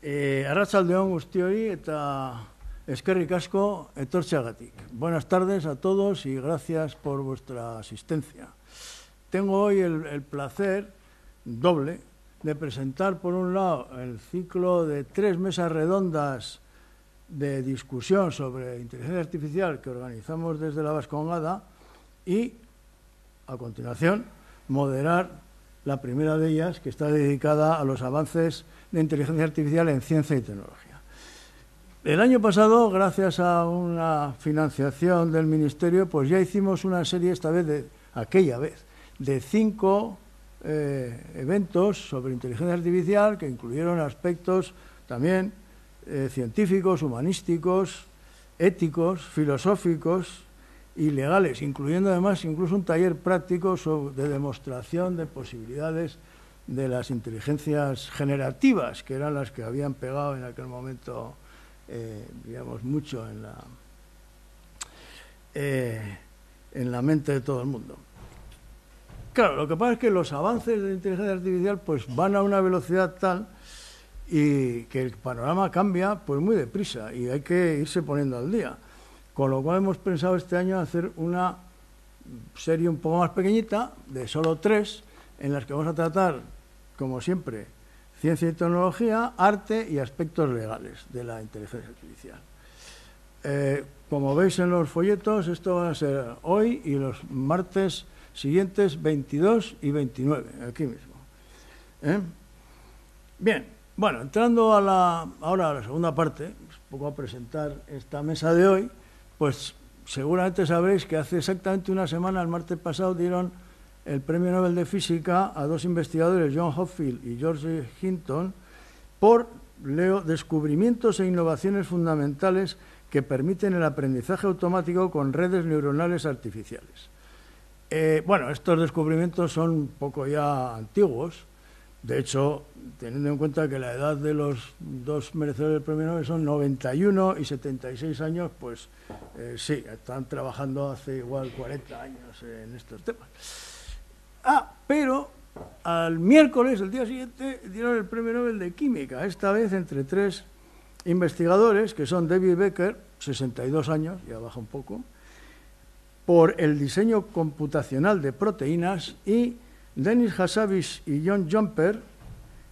Eh, eta Buenas tardes a todos y gracias por vuestra asistencia. Tengo hoy el, el placer doble de presentar, por un lado, el ciclo de tres mesas redondas de discusión sobre inteligencia artificial que organizamos desde la Vascongada y, a continuación, moderar la primera de ellas, que está dedicada a los avances de inteligencia artificial en ciencia y tecnología. El año pasado, gracias a una financiación del Ministerio, pues ya hicimos una serie, esta vez, de aquella vez, de cinco eh, eventos sobre inteligencia artificial que incluyeron aspectos también eh, científicos, humanísticos, éticos, filosóficos y legales, incluyendo además incluso un taller práctico de demostración de posibilidades de las inteligencias generativas, que eran las que habían pegado en aquel momento, eh, digamos, mucho en la, eh, en la mente de todo el mundo. Claro, lo que pasa es que los avances de inteligencia artificial pues, van a una velocidad tal y que el panorama cambia pues muy deprisa y hay que irse poniendo al día. Con lo cual hemos pensado este año hacer una serie un poco más pequeñita, de solo tres, en las que vamos a tratar como siempre, ciencia y tecnología, arte y aspectos legales de la inteligencia artificial. Eh, como veis en los folletos, esto va a ser hoy y los martes siguientes 22 y 29, aquí mismo. ¿Eh? Bien, bueno, entrando a la, ahora a la segunda parte, un pues, poco a presentar esta mesa de hoy, pues seguramente sabréis que hace exactamente una semana, el martes pasado, dieron el Premio Nobel de Física a dos investigadores, John Hopfield y George Hinton, por, descubrimientos e innovaciones fundamentales que permiten el aprendizaje automático con redes neuronales artificiales. Eh, bueno, estos descubrimientos son un poco ya antiguos. De hecho, teniendo en cuenta que la edad de los dos merecedores del premio Nobel son 91 y 76 años, pues eh, sí, están trabajando hace igual 40 años en estos temas. Ah, pero al miércoles, el día siguiente, dieron el premio Nobel de Química, esta vez entre tres investigadores, que son David Becker, 62 años, ya baja un poco, por el diseño computacional de proteínas, y Denis Hassabis y John Jumper,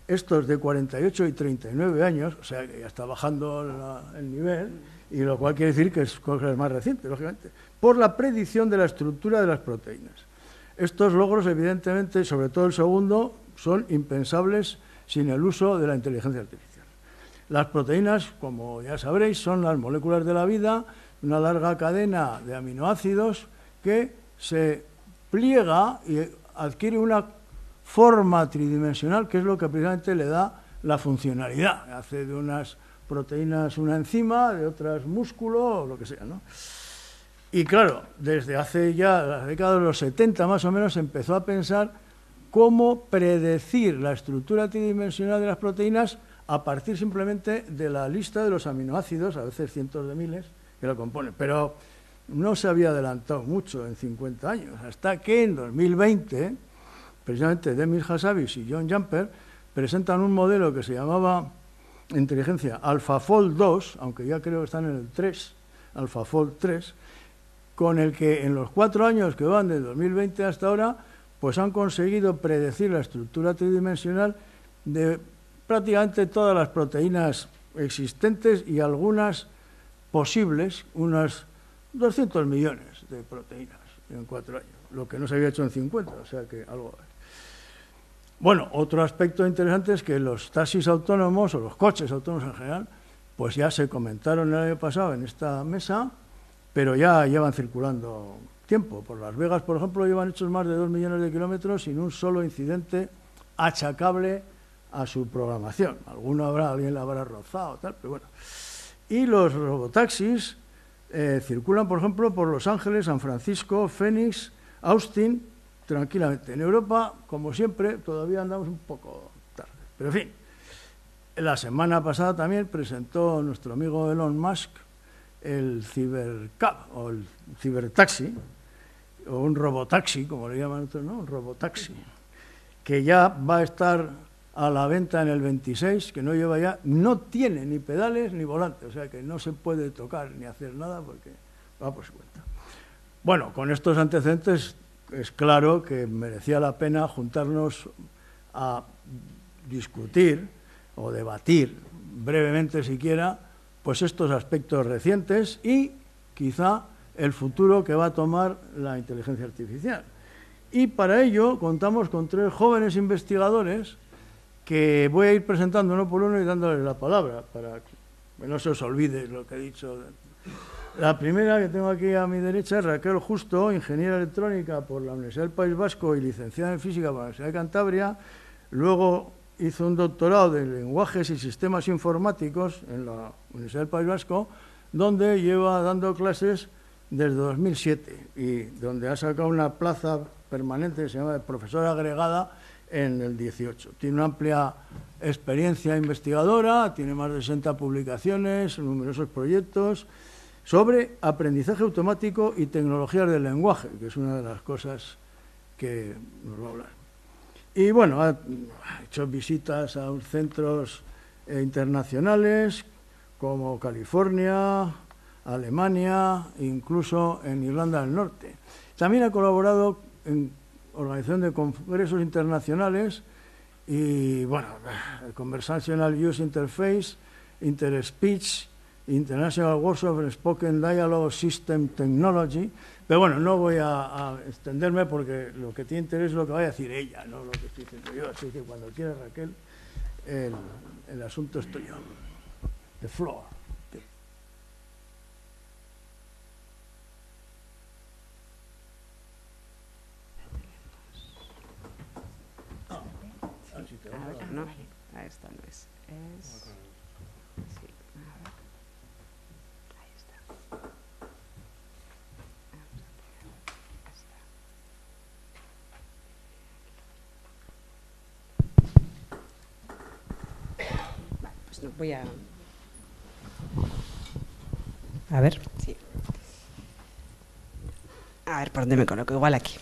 estos de 48 y 39 años, o sea que ya está bajando el nivel, y lo cual quiere decir que es cosa más reciente, lógicamente, por la predicción de la estructura de las proteínas. Estos logros, evidentemente, sobre todo el segundo, son impensables sin el uso de la inteligencia artificial. Las proteínas, como ya sabréis, son las moléculas de la vida, una larga cadena de aminoácidos que se pliega y adquiere una forma tridimensional, que es lo que precisamente le da la funcionalidad. Hace de unas proteínas una enzima, de otras músculo o lo que sea. ¿no? Y claro, desde hace ya la década de los 70 más o menos empezó a pensar cómo predecir la estructura tridimensional de las proteínas a partir simplemente de la lista de los aminoácidos, a veces cientos de miles, que lo componen. Pero no se había adelantado mucho en 50 años, hasta que en 2020, precisamente Demir Hassabis y John Jumper presentan un modelo que se llamaba inteligencia AlphaFold 2, aunque ya creo que están en el 3, AlphaFold 3, con el que en los cuatro años que van de 2020 hasta ahora, pues han conseguido predecir la estructura tridimensional de prácticamente todas las proteínas existentes y algunas posibles, unas 200 millones de proteínas en cuatro años, lo que no se había hecho en 50, o sea que algo... Bueno, otro aspecto interesante es que los taxis autónomos o los coches autónomos en general, pues ya se comentaron el año pasado en esta mesa, pero ya llevan circulando tiempo. Por Las Vegas, por ejemplo, llevan hechos más de dos millones de kilómetros sin un solo incidente achacable a su programación. Alguno habrá, alguien la habrá rozado, tal, pero bueno. Y los robotaxis eh, circulan, por ejemplo, por Los Ángeles, San Francisco, Phoenix, Austin, tranquilamente. En Europa, como siempre, todavía andamos un poco tarde. Pero en fin, la semana pasada también presentó nuestro amigo Elon Musk el cibercab o el cibertaxi, o un robotaxi, como le llaman otros, ¿no? Un robotaxi, que ya va a estar a la venta en el 26, que no lleva ya, no tiene ni pedales ni volante, o sea que no se puede tocar ni hacer nada porque va por su cuenta. Bueno, con estos antecedentes es claro que merecía la pena juntarnos a discutir o debatir brevemente siquiera pues estos aspectos recientes y quizá el futuro que va a tomar la inteligencia artificial. Y para ello contamos con tres jóvenes investigadores que voy a ir presentando uno por uno y dándoles la palabra para que no se os olvide lo que he dicho. La primera que tengo aquí a mi derecha es Raquel Justo, ingeniera electrónica por la Universidad del País Vasco y licenciada en física por la Universidad de Cantabria. Luego hizo un doctorado de lenguajes y sistemas informáticos en la Universidad del País Vasco, donde lleva dando clases desde 2007 y donde ha sacado una plaza permanente se llama profesora agregada en el 18. Tiene una amplia experiencia investigadora, tiene más de 60 publicaciones, numerosos proyectos sobre aprendizaje automático y tecnologías del lenguaje, que es una de las cosas que nos va a hablar. Y bueno, ha hecho visitas a centros eh, internacionales como California, Alemania, incluso en Irlanda del Norte. También ha colaborado en organización de congresos internacionales y, bueno, Conversational Use Interface, InterSpeech, International Workshop of Spoken Dialogue System Technology, pero bueno, no voy a, extenderme porque lo que tiene interés es lo que vaya a decir ella, no lo que estoy diciendo yo. Así que cuando quiera, Raquel, el, asunto es tuyo. The floor. Ah, no, a esta no es. es... voy a... A ver. A ver, ¿por dónde me coloco? Igual aquí.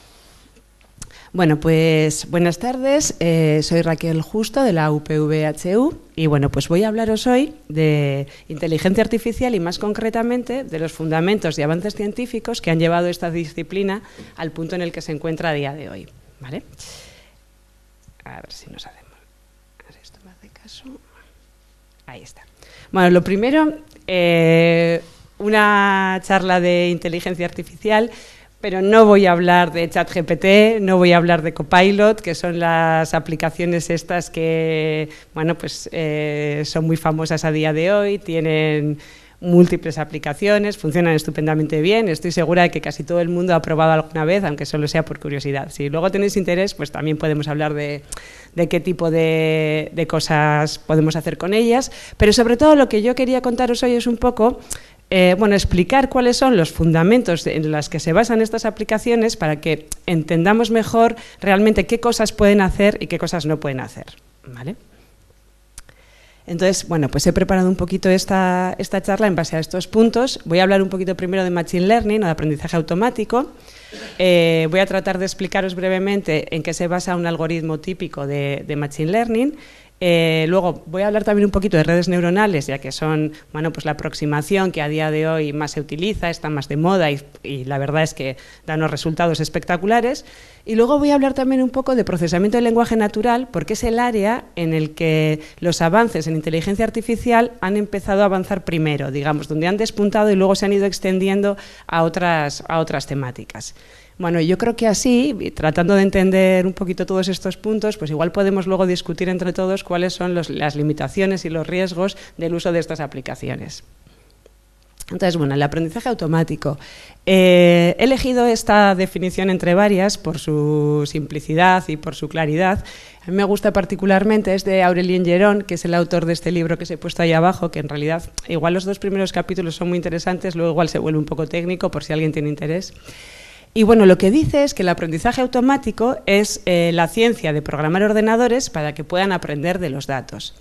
Bueno, pues buenas tardes. Eh, soy Raquel Justo de la UPVHU y bueno, pues voy a hablaros hoy de inteligencia artificial y más concretamente de los fundamentos y avances científicos que han llevado esta disciplina al punto en el que se encuentra a día de hoy. ¿Vale? A ver si nos hacemos. A esto me hace caso. Ahí está. Bueno, lo primero, eh, una charla de inteligencia artificial, pero no voy a hablar de ChatGPT, no voy a hablar de Copilot, que son las aplicaciones estas que, bueno, pues eh, son muy famosas a día de hoy, tienen múltiples aplicaciones, funcionan estupendamente bien. Estoy segura de que casi todo el mundo ha probado alguna vez, aunque solo sea por curiosidad. Si luego tenéis interés, pues también podemos hablar de, qué tipo de, cosas podemos hacer con ellas. Pero sobre todo lo que yo quería contaros hoy es un poco eh, bueno, explicar cuáles son los fundamentos en los que se basan estas aplicaciones para que entendamos mejor realmente qué cosas pueden hacer y qué cosas no pueden hacer. ¿vale? Entonces, bueno, pues he preparado un poquito esta, charla en base a estos puntos. Voy a hablar un poquito primero de Machine Learning o de aprendizaje automático. Eh, voy a tratar de explicaros brevemente en qué se basa un algoritmo típico de Machine Learning eh, luego voy a hablar también un poquito de redes neuronales, ya que son pues la aproximación que a día de hoy más se utiliza, está más de moda y, la verdad es que da unos resultados espectaculares. Y luego voy a hablar también un poco de procesamiento del lenguaje natural, porque es el área en el que los avances en inteligencia artificial han empezado a avanzar primero, digamos, donde han despuntado y luego se han ido extendiendo a otras temáticas. Bueno, yo creo que así, tratando de entender un poquito todos estos puntos, pues igual podemos luego discutir entre todos cuáles son las limitaciones y los riesgos del uso de estas aplicaciones. Entonces, bueno, el aprendizaje automático. Eh, he elegido esta definición entre varias por su simplicidad y por su claridad. A mí me gusta particularmente, es de Aurelien Gerón, que es el autor de este libro que se ha puesto ahí abajo, que en realidad igual los dos primeros capítulos son muy interesantes, luego igual se vuelve un poco técnico por si alguien tiene interés. Y bueno, lo que dice es que el aprendizaje automático es eh, la ciencia de programar ordenadores para que puedan aprender de los datos.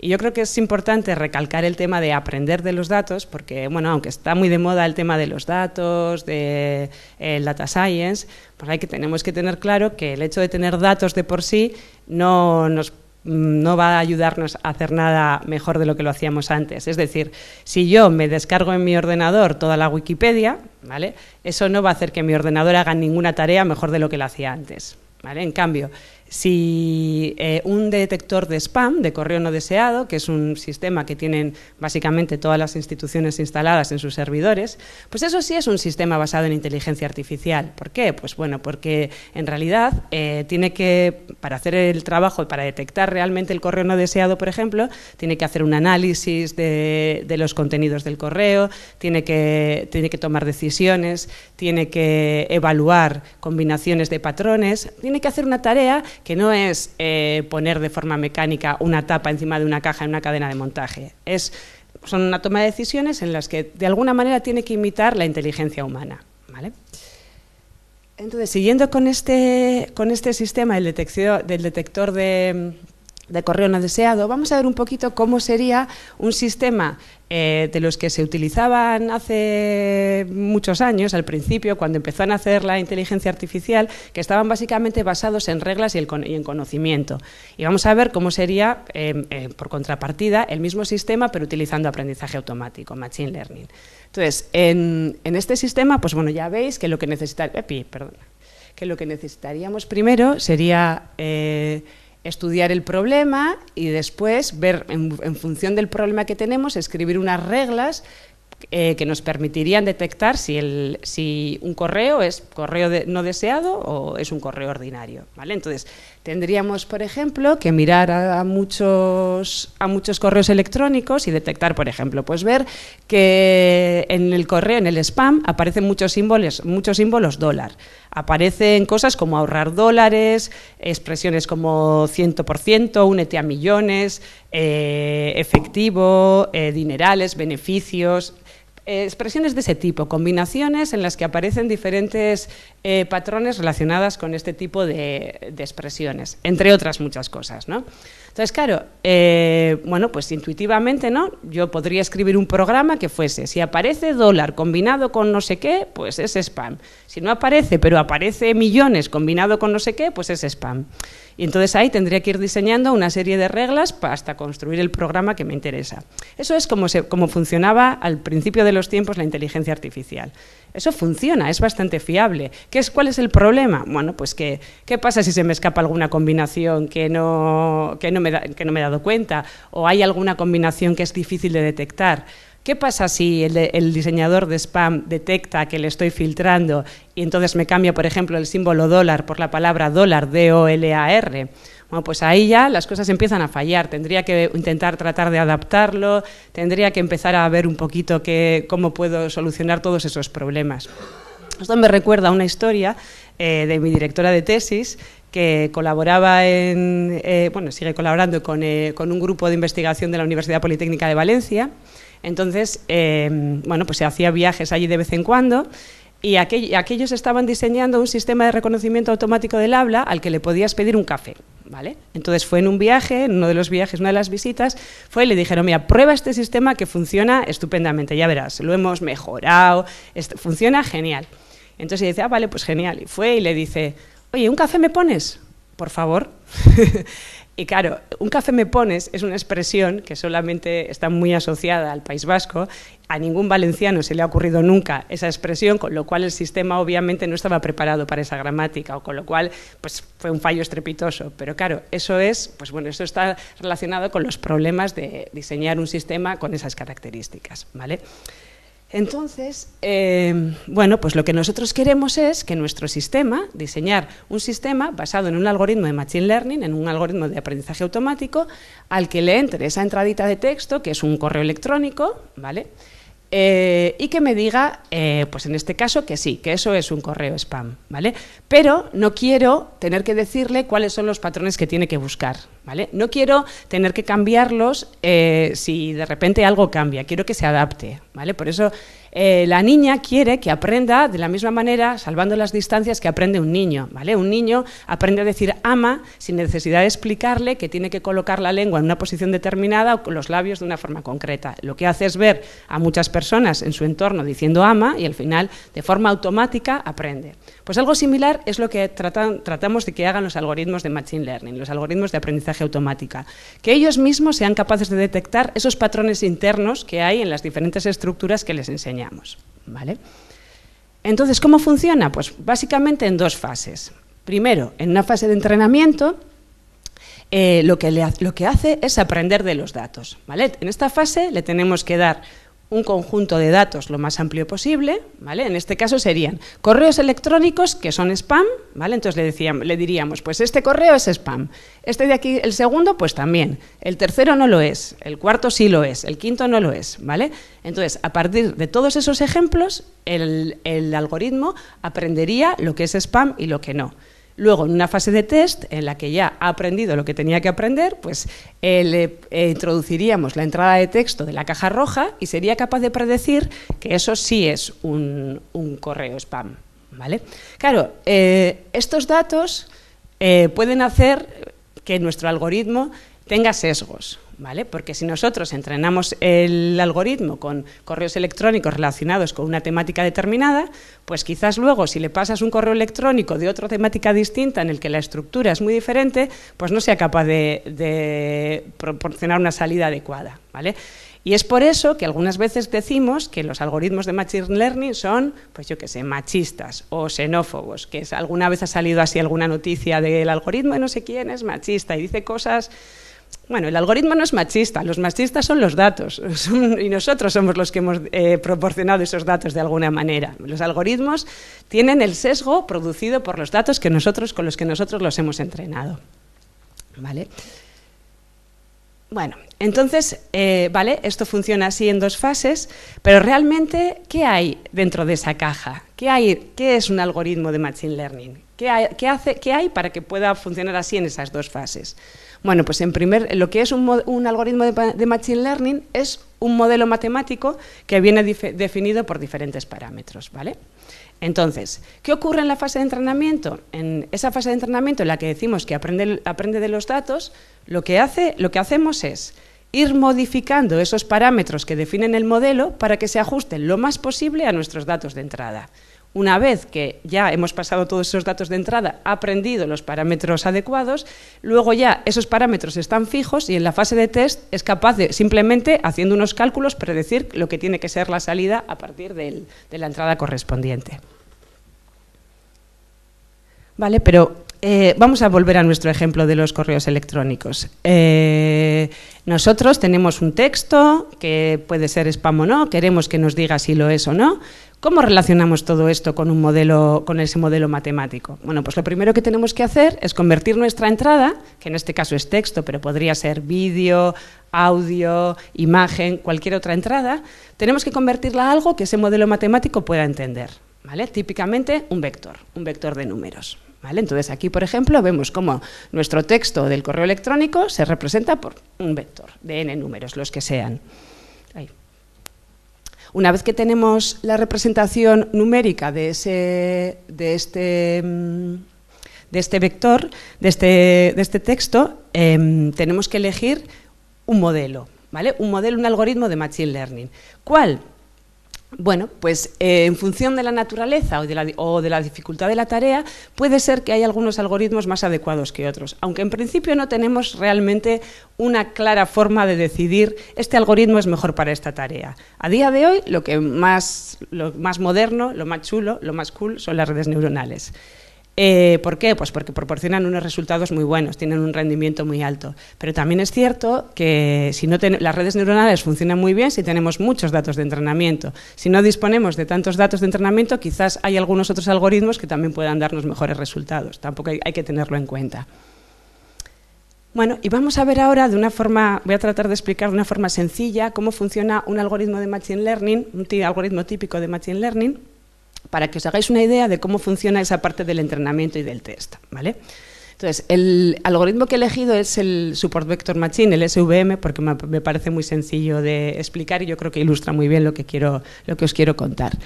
Y yo creo que es importante recalcar el tema de aprender de los datos, porque, bueno, aunque está muy de moda el tema de los datos, de eh, data science, pues hay que, tenemos que tener claro que el hecho de tener datos de por sí no nos Mm, no va a ayudarnos a hacer nada mejor de lo que lo hacíamos antes. Es decir, si yo me descargo en mi ordenador toda la Wikipedia, ¿vale? Eso no va a hacer que mi ordenador haga ninguna tarea mejor de lo que lo hacía antes, ¿vale? En cambio, si eh, un detector de spam, de correo no deseado, que es un sistema que tienen básicamente todas las instituciones instaladas en sus servidores, pues eso sí es un sistema basado en inteligencia artificial. ¿Por qué? Pues bueno, porque en realidad eh, tiene que, para hacer el trabajo y para detectar realmente el correo no deseado, por ejemplo, tiene que hacer un análisis de, los contenidos del correo, tiene que tomar decisiones, tiene que evaluar combinaciones de patrones, tiene que hacer una tarea que no es eh, poner de forma mecánica una tapa encima de una caja en una cadena de montaje, es, son una toma de decisiones en las que de alguna manera tiene que imitar la inteligencia humana. Entonces, siguiendo con este, con este sistema del detector de, de correo no deseado, vamos a ver un poquito cómo sería un sistema eh, de los que se utilizaban hace muchos años, al principio, cuando empezó a nacer la inteligencia artificial, que estaban básicamente basados en reglas y, en conocimiento. Y vamos a ver cómo sería, em, em, por contrapartida, el mismo sistema, pero utilizando aprendizaje automático, Machine Learning. Entonces, en, este sistema, pues bueno, ya veis que lo que necesitar, eh, que lo que necesitaríamos primero sería eh, estudiar el problema y después ver, en, función del problema que tenemos, escribir unas reglas eh, que nos permitirían detectar si, el, si un correo es correo no deseado o es un correo ordinario. ¿vale? Entonces, Tendríamos, por ejemplo, que mirar a, muchos, a muchos correos electrónicos y detectar, por ejemplo, pues ver que en el correo, en el spam, aparecen muchos símbolos, muchos símbolos dólar. Aparecen cosas como ahorrar dólares, expresiones como 100%, únete a millones, eh, efectivo, eh, dinerales, beneficios, expresiones de ese tipo, combinaciones en las que aparecen diferentes eh, patrones relacionadas con este tipo de, expresiones, entre otras muchas cosas, ¿no? Entonces, claro, eh, bueno, pues intuitivamente, ¿no? Yo podría escribir un programa que fuese, si aparece dólar combinado con no sé qué, pues es spam. Si no aparece, pero aparece millones combinado con no sé qué, pues es spam. Y entonces ahí tendría que ir diseñando una serie de reglas hasta construir el programa que me interesa. Eso es como, funcionaba al principio de los tiempos la inteligencia artificial. Eso funciona, es bastante fiable. es, ¿Cuál es el problema? Bueno, pues ¿qué pasa si se me escapa alguna combinación que no, que no, me, que no me he dado cuenta? ¿O hay alguna combinación que es difícil de detectar? ¿Qué pasa si el, diseñador de spam detecta que le estoy filtrando y entonces me cambia, por ejemplo, el símbolo dólar por la palabra dólar, D-O-L-A-R? Bueno, pues ahí ya las cosas empiezan a fallar. Tendría que intentar tratar de adaptarlo, tendría que empezar a ver un poquito cómo puedo solucionar todos esos problemas. Esto me recuerda una historia eh, de mi directora de tesis que colaboraba en, eh, bueno, sigue colaborando con, eh, con un grupo de investigación de la Universidad Politécnica de Valencia entonces, eh, bueno, pues se hacía viajes allí de vez en cuando y aquellos estaban diseñando un sistema de reconocimiento automático del habla al que le podías pedir un café, ¿vale? Entonces fue en un viaje, en uno de los viajes, una de las visitas, fue y le dijeron, mira, prueba este sistema que funciona estupendamente, ya verás, lo hemos mejorado, funciona genial. Entonces dice, ah, vale, pues genial. Y fue y le dice, oye, ¿un café me pones? Por favor. Y claro, un café me pones es una expresión que solamente está muy asociada al País Vasco. A ningún valenciano se le ha ocurrido nunca esa expresión, con lo cual el sistema obviamente no estaba preparado para esa gramática, o con lo cual pues, fue un fallo estrepitoso. Pero claro, eso es, pues bueno, eso está relacionado con los problemas de diseñar un sistema con esas características, ¿vale? Entonces, eh, bueno, pues lo que nosotros queremos es que nuestro sistema, diseñar un sistema basado en un algoritmo de Machine Learning, en un algoritmo de aprendizaje automático, al que le entre esa entradita de texto, que es un correo electrónico, ¿vale? Eh, y que me diga, eh, pues en este caso, que sí, que eso es un correo spam, ¿vale? Pero no quiero tener que decirle cuáles son los patrones que tiene que buscar, ¿vale? No quiero tener que cambiarlos eh, si de repente algo cambia, quiero que se adapte, ¿vale? Por eso eh, la niña quiere que aprenda de la misma manera, salvando las distancias, que aprende un niño. ¿vale? Un niño aprende a decir ama sin necesidad de explicarle que tiene que colocar la lengua en una posición determinada o con los labios de una forma concreta. Lo que hace es ver a muchas personas en su entorno diciendo ama y al final, de forma automática, aprende. Pues algo similar es lo que tratamos de que hagan los algoritmos de Machine Learning, los algoritmos de aprendizaje automática, que ellos mismos sean capaces de detectar esos patrones internos que hay en las diferentes estructuras que les enseñamos. ¿vale? Entonces, ¿cómo funciona? Pues básicamente en dos fases. Primero, en una fase de entrenamiento, eh, lo, que lo que hace es aprender de los datos. ¿vale? En esta fase le tenemos que dar un conjunto de datos lo más amplio posible, ¿vale? En este caso serían correos electrónicos que son spam, ¿vale? Entonces le, le diríamos, pues este correo es spam, este de aquí, el segundo, pues también, el tercero no lo es, el cuarto sí lo es, el quinto no lo es, ¿vale? Entonces, a partir de todos esos ejemplos, el, el algoritmo aprendería lo que es spam y lo que no. Luego, en una fase de test en la que ya ha aprendido lo que tenía que aprender, pues le eh, introduciríamos la entrada de texto de la caja roja y sería capaz de predecir que eso sí es un, correo spam. ¿vale? Claro, eh, estos datos eh, pueden hacer que nuestro algoritmo tenga sesgos. ¿vale? Porque si nosotros entrenamos el algoritmo con correos electrónicos relacionados con una temática determinada, pues quizás luego si le pasas un correo electrónico de otra temática distinta en el que la estructura es muy diferente, pues no sea capaz de, proporcionar una salida adecuada, ¿vale? Y es por eso que algunas veces decimos que los algoritmos de Machine Learning son, pues yo qué sé, machistas o xenófobos, que alguna vez ha salido así alguna noticia del algoritmo y no sé quién es machista y dice cosas bueno, el algoritmo no es machista, los machistas son los datos y nosotros somos los que hemos eh, proporcionado esos datos de alguna manera. Los algoritmos tienen el sesgo producido por los datos que nosotros, con los que nosotros los hemos entrenado. ¿Vale? Bueno, entonces, eh, ¿vale? Esto funciona así en dos fases, pero realmente, ¿qué hay dentro de esa caja? ¿Qué, hay, qué es un algoritmo de Machine Learning? ¿Qué hay para que pueda funcionar así en esas dos fases? Bueno, pues en primer, lo que es un, algoritmo de, Machine Learning es un modelo matemático que viene definido por diferentes parámetros, ¿vale? Entonces, ¿qué ocurre en la fase de entrenamiento? En esa fase de entrenamiento en la que decimos que aprende, de los datos, lo que, hace, lo que hacemos es ir modificando esos parámetros que definen el modelo para que se ajusten lo más posible a nuestros datos de entrada. Una vez que ya hemos pasado todos esos datos de entrada, ha aprendido los parámetros adecuados, luego ya esos parámetros están fijos y en la fase de test es capaz de simplemente, haciendo unos cálculos, predecir lo que tiene que ser la salida a partir de la entrada correspondiente. Vale, pero eh, vamos a volver a nuestro ejemplo de los correos electrónicos. Eh, nosotros tenemos un texto que puede ser spam o no, queremos que nos diga si lo es o no, ¿Cómo relacionamos todo esto con, un modelo, con ese modelo matemático? Bueno, pues lo primero que tenemos que hacer es convertir nuestra entrada, que en este caso es texto, pero podría ser vídeo, audio, imagen, cualquier otra entrada, tenemos que convertirla a algo que ese modelo matemático pueda entender. ¿vale? Típicamente un vector, un vector de números. ¿Vale? Entonces aquí, por ejemplo, vemos cómo nuestro texto del correo electrónico se representa por un vector de n números, los que sean. Una vez que tenemos la representación numérica de, ese, de, este, mm, de este vector, de este, este texto, em, tenemos que elegir un modelo, ¿vale? Un modelo, un algoritmo de Machine Learning. ¿Cuál? Bueno, pues eh, en función de la naturaleza o de la, dificultad de la tarea, puede ser que hay algunos algoritmos más adecuados que otros, aunque en principio no tenemos realmente una clara forma de decidir este algoritmo es mejor para esta tarea. A día de hoy, lo que lo más moderno, lo más chulo, lo más cool son las redes neuronales. Eh, ¿Por qué? Pues porque proporcionan unos resultados muy buenos, tienen un rendimiento muy alto. Pero también es cierto que si las redes neuronales funcionan muy bien si tenemos muchos datos de entrenamiento. Si no disponemos de tantos datos de entrenamiento, quizás hay algunos otros algoritmos que también puedan darnos mejores resultados. Tampoco hay, hay que tenerlo en cuenta. Bueno, y vamos a ver ahora de una forma, voy a tratar de explicar de una forma sencilla cómo funciona un algoritmo de Machine Learning, un algoritmo típico de Machine Learning para que os hagáis una idea de cómo funciona esa parte del entrenamiento y del test, ¿vale? Entonces, el algoritmo que he elegido es el Support Vector Machine, el SVM, porque me parece muy sencillo de explicar y yo creo que ilustra muy bien lo que, quiero, lo que os quiero contar.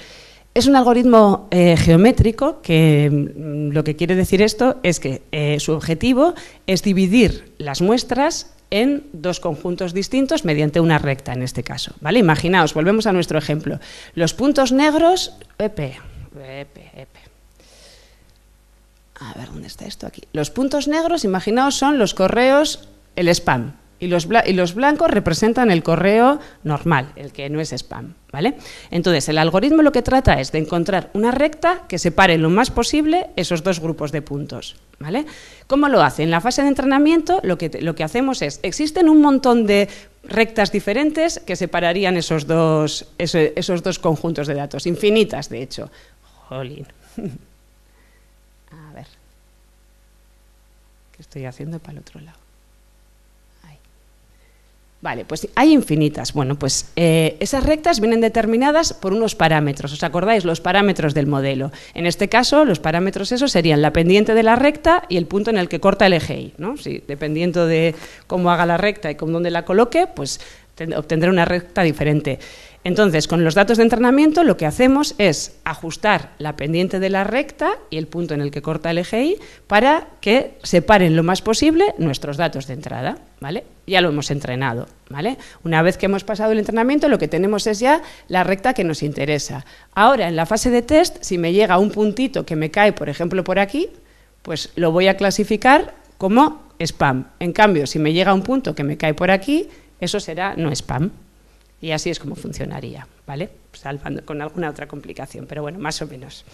Es un algoritmo eh, geométrico que mm, lo que quiere decir esto es que eh, su objetivo es dividir las muestras en dos conjuntos distintos mediante una recta en este caso. ¿vale? Imaginaos, volvemos a nuestro ejemplo. Los puntos negros, EP, a ver, ¿dónde está esto aquí? Los puntos negros, imaginaos, son los correos, el spam. Y los, y los blancos representan el correo normal, el que no es spam. ¿vale? Entonces, el algoritmo lo que trata es de encontrar una recta que separe lo más posible esos dos grupos de puntos. ¿vale? ¿Cómo lo hace? En la fase de entrenamiento lo que, lo que hacemos es, existen un montón de rectas diferentes que separarían esos dos, esos dos conjuntos de datos, infinitas de hecho. A ver. ¿Qué estoy haciendo para el otro lado? Vale, pues hay infinitas. Bueno, pues eh, esas rectas vienen determinadas por unos parámetros. ¿Os acordáis? Los parámetros del modelo. En este caso, los parámetros esos serían la pendiente de la recta y el punto en el que corta el eje Y. ¿no? Si, dependiendo de cómo haga la recta y con dónde la coloque, pues obtendré una recta diferente. Entonces, con los datos de entrenamiento lo que hacemos es ajustar la pendiente de la recta y el punto en el que corta el eje Y para que separen lo más posible nuestros datos de entrada, ¿vale? Ya lo hemos entrenado, ¿vale? Una vez que hemos pasado el entrenamiento, lo que tenemos es ya la recta que nos interesa. Ahora, en la fase de test, si me llega un puntito que me cae, por ejemplo, por aquí, pues lo voy a clasificar como spam. En cambio, si me llega un punto que me cae por aquí, eso será no spam. Y así es como funcionaría, ¿vale? Salvando con alguna otra complicación, pero bueno, más o menos.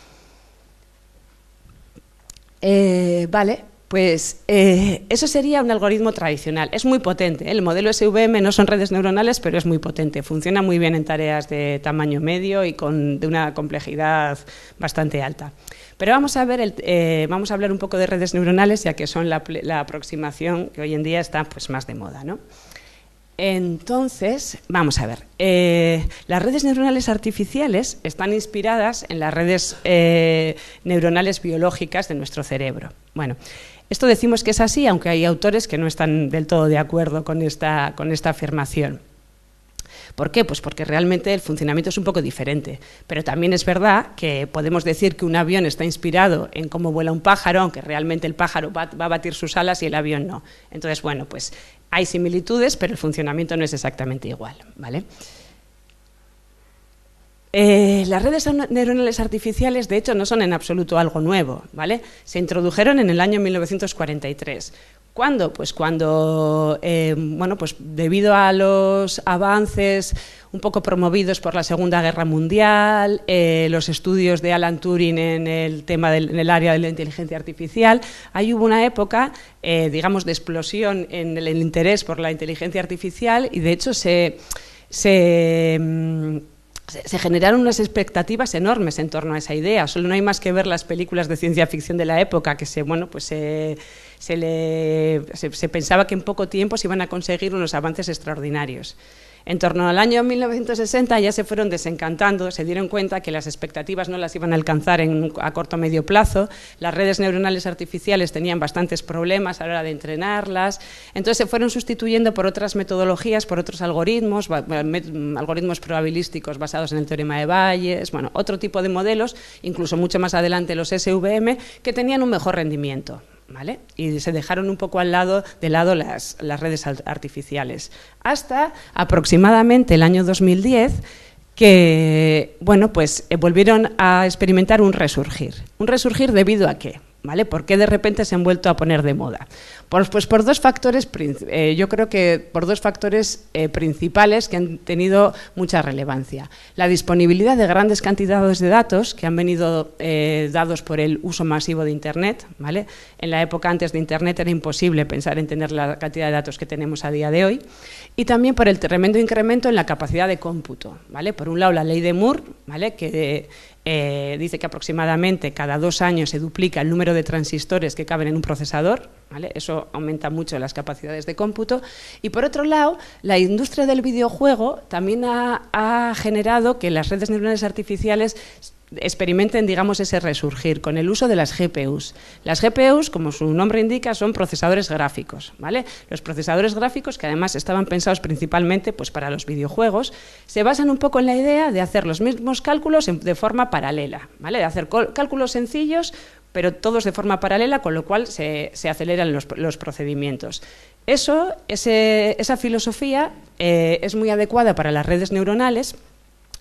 Eh, vale, pues eh, eso sería un algoritmo tradicional. Es muy potente. ¿eh? El modelo SVM no son redes neuronales, pero es muy potente. Funciona muy bien en tareas de tamaño medio y con, de una complejidad bastante alta. Pero vamos a, ver vamos a hablar un poco de redes neuronales, ya que son la, la aproximación que hoy en día está pues, más de moda. ¿no? Entonces, vamos a ver, eh, las redes neuronales artificiales están inspiradas en las redes eh, neuronales biológicas de nuestro cerebro. Bueno, esto decimos que es así, aunque hay autores que no están del todo de acuerdo con esta, afirmación. ¿Por qué? Pues porque realmente el funcionamiento es un poco diferente. Pero también es verdad que podemos decir que un avión está inspirado en cómo vuela un pájaro, aunque realmente el pájaro va a batir sus alas y el avión no. Entonces, bueno, pues hay similitudes, pero el funcionamiento no es exactamente igual. ¿vale? Eh, las redes neuronales artificiales, de hecho, no son en absoluto algo nuevo. Se introdujeron en el año 1943 ¿Cuándo? Pues cuando, eh, bueno, pues debido a los avances un poco promovidos por la Segunda Guerra Mundial, eh, los estudios de Alan Turing en el tema del en área de la inteligencia artificial, ahí hubo una época, eh, digamos, de explosión en el, interés por la inteligencia artificial y de hecho mm, se, se generaron unas expectativas enormes en torno a esa idea. Solo no hay más que ver las películas de ciencia ficción de la época que se, bueno, pues se, se, pensaba que en poco tiempo se iban a conseguir unos avances extraordinarios. En torno al año 1960 ya se fueron desencantando, se dieron cuenta que las expectativas no las iban a alcanzar a corto o medio plazo, las redes neuronales artificiales tenían bastantes problemas a la hora de entrenarlas, entonces se fueron sustituyendo por otras metodologías, por otros algoritmos, algoritmos probabilísticos basados en el teorema de Bayes, bueno, otro tipo de modelos, incluso mucho más adelante los SVM, que tenían un mejor rendimiento. Y se dejaron un poco al lado, de lado las, las redes artificiales. Hasta aproximadamente el año 2010 que bueno, pues eh, volvieron a experimentar un resurgir. ¿Un resurgir debido a qué? ¿Por qué de repente se han vuelto a poner de moda? Pues, por dos factores, eh, yo creo que por dos factores eh, principales que han tenido mucha relevancia. La disponibilidad de grandes cantidades de datos que han venido eh, dados por el uso masivo de Internet, En la época antes de Internet era imposible pensar en tener la cantidad de datos que tenemos a día de hoy. Y también por el tremendo incremento en la capacidad de cómputo, Por un lado la ley de Moore, ¿vale? Que eh, dice que aproximadamente cada dos años se duplica el número de transistores que caben en un procesador, ¿vale? eso aumenta mucho las capacidades de cómputo. Y por otro lado, la industria del videojuego también ha, ha generado que las redes neuronales artificiales experimenten, digamos, ese resurgir con el uso de las GPUs. Las GPUs, como su nombre indica, son procesadores gráficos, Los procesadores gráficos, que además estaban pensados principalmente pues, para los videojuegos, se basan un poco en la idea de hacer los mismos cálculos de forma paralela, ¿vale? De hacer cálculos sencillos, pero todos de forma paralela, con lo cual se, aceleran los, procedimientos. Eso, esa filosofía eh, es muy adecuada para las redes neuronales,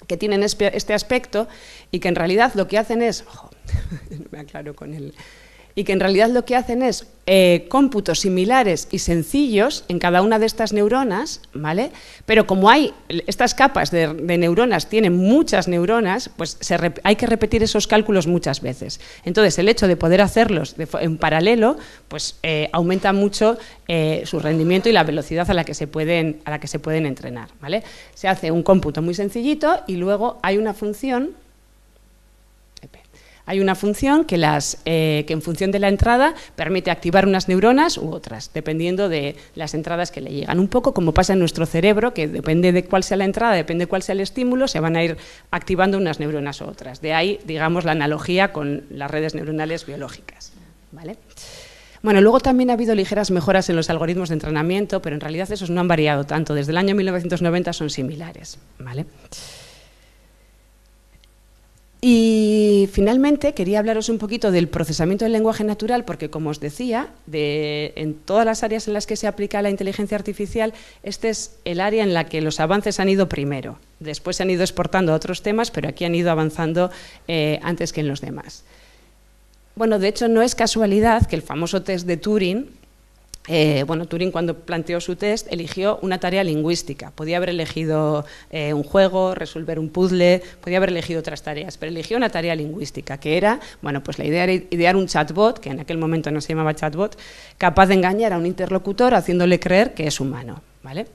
que tienen este aspecto y que en realidad lo que hacen es, ojo, me aclaro con el, y que en realidad lo que hacen es eh, cómputos similares y sencillos en cada una de estas neuronas, ¿vale? Pero como hay estas capas de, neuronas, tienen muchas neuronas, pues hay que repetir esos cálculos muchas veces. Entonces, el hecho de poder hacerlos en paralelo, pues eh, aumenta mucho eh, su rendimiento y la velocidad a la que se pueden, a la que se pueden entrenar, ¿vale? Se hace un cómputo muy sencillito y luego hay una función hay una función eh, que, en función de la entrada permite activar unas neuronas u otras, dependiendo de las entradas que le llegan. Un poco como pasa en nuestro cerebro, que depende de cuál sea la entrada, depende de cuál sea el estímulo, se van a ir activando unas neuronas u otras. De ahí, digamos, la analogía con las redes neuronales biológicas. Bueno, luego también ha habido ligeras mejoras en los algoritmos de entrenamiento, pero en realidad esos no han variado tanto. Desde el año 1990 son similares. ¿vale? Y finalmente quería hablaros un poquito del procesamiento del lenguaje natural, porque como os decía, en todas las áreas en las que se aplica la inteligencia artificial, este es el área en la que los avances han ido primero. Después se han ido exportando a otros temas, pero aquí han ido avanzando eh, antes que en los demás. Bueno, de hecho no es casualidad que el famoso test de Turing, eh, bueno, Turing cuando planteó su test eligió una tarea lingüística. Podía haber elegido eh, un juego, resolver un puzzle, podía haber elegido otras tareas, pero eligió una tarea lingüística, que era, bueno, pues la idea era idear un chatbot, que en aquel momento no se llamaba chatbot, capaz de engañar a un interlocutor haciéndole creer que es humano, ¿vale?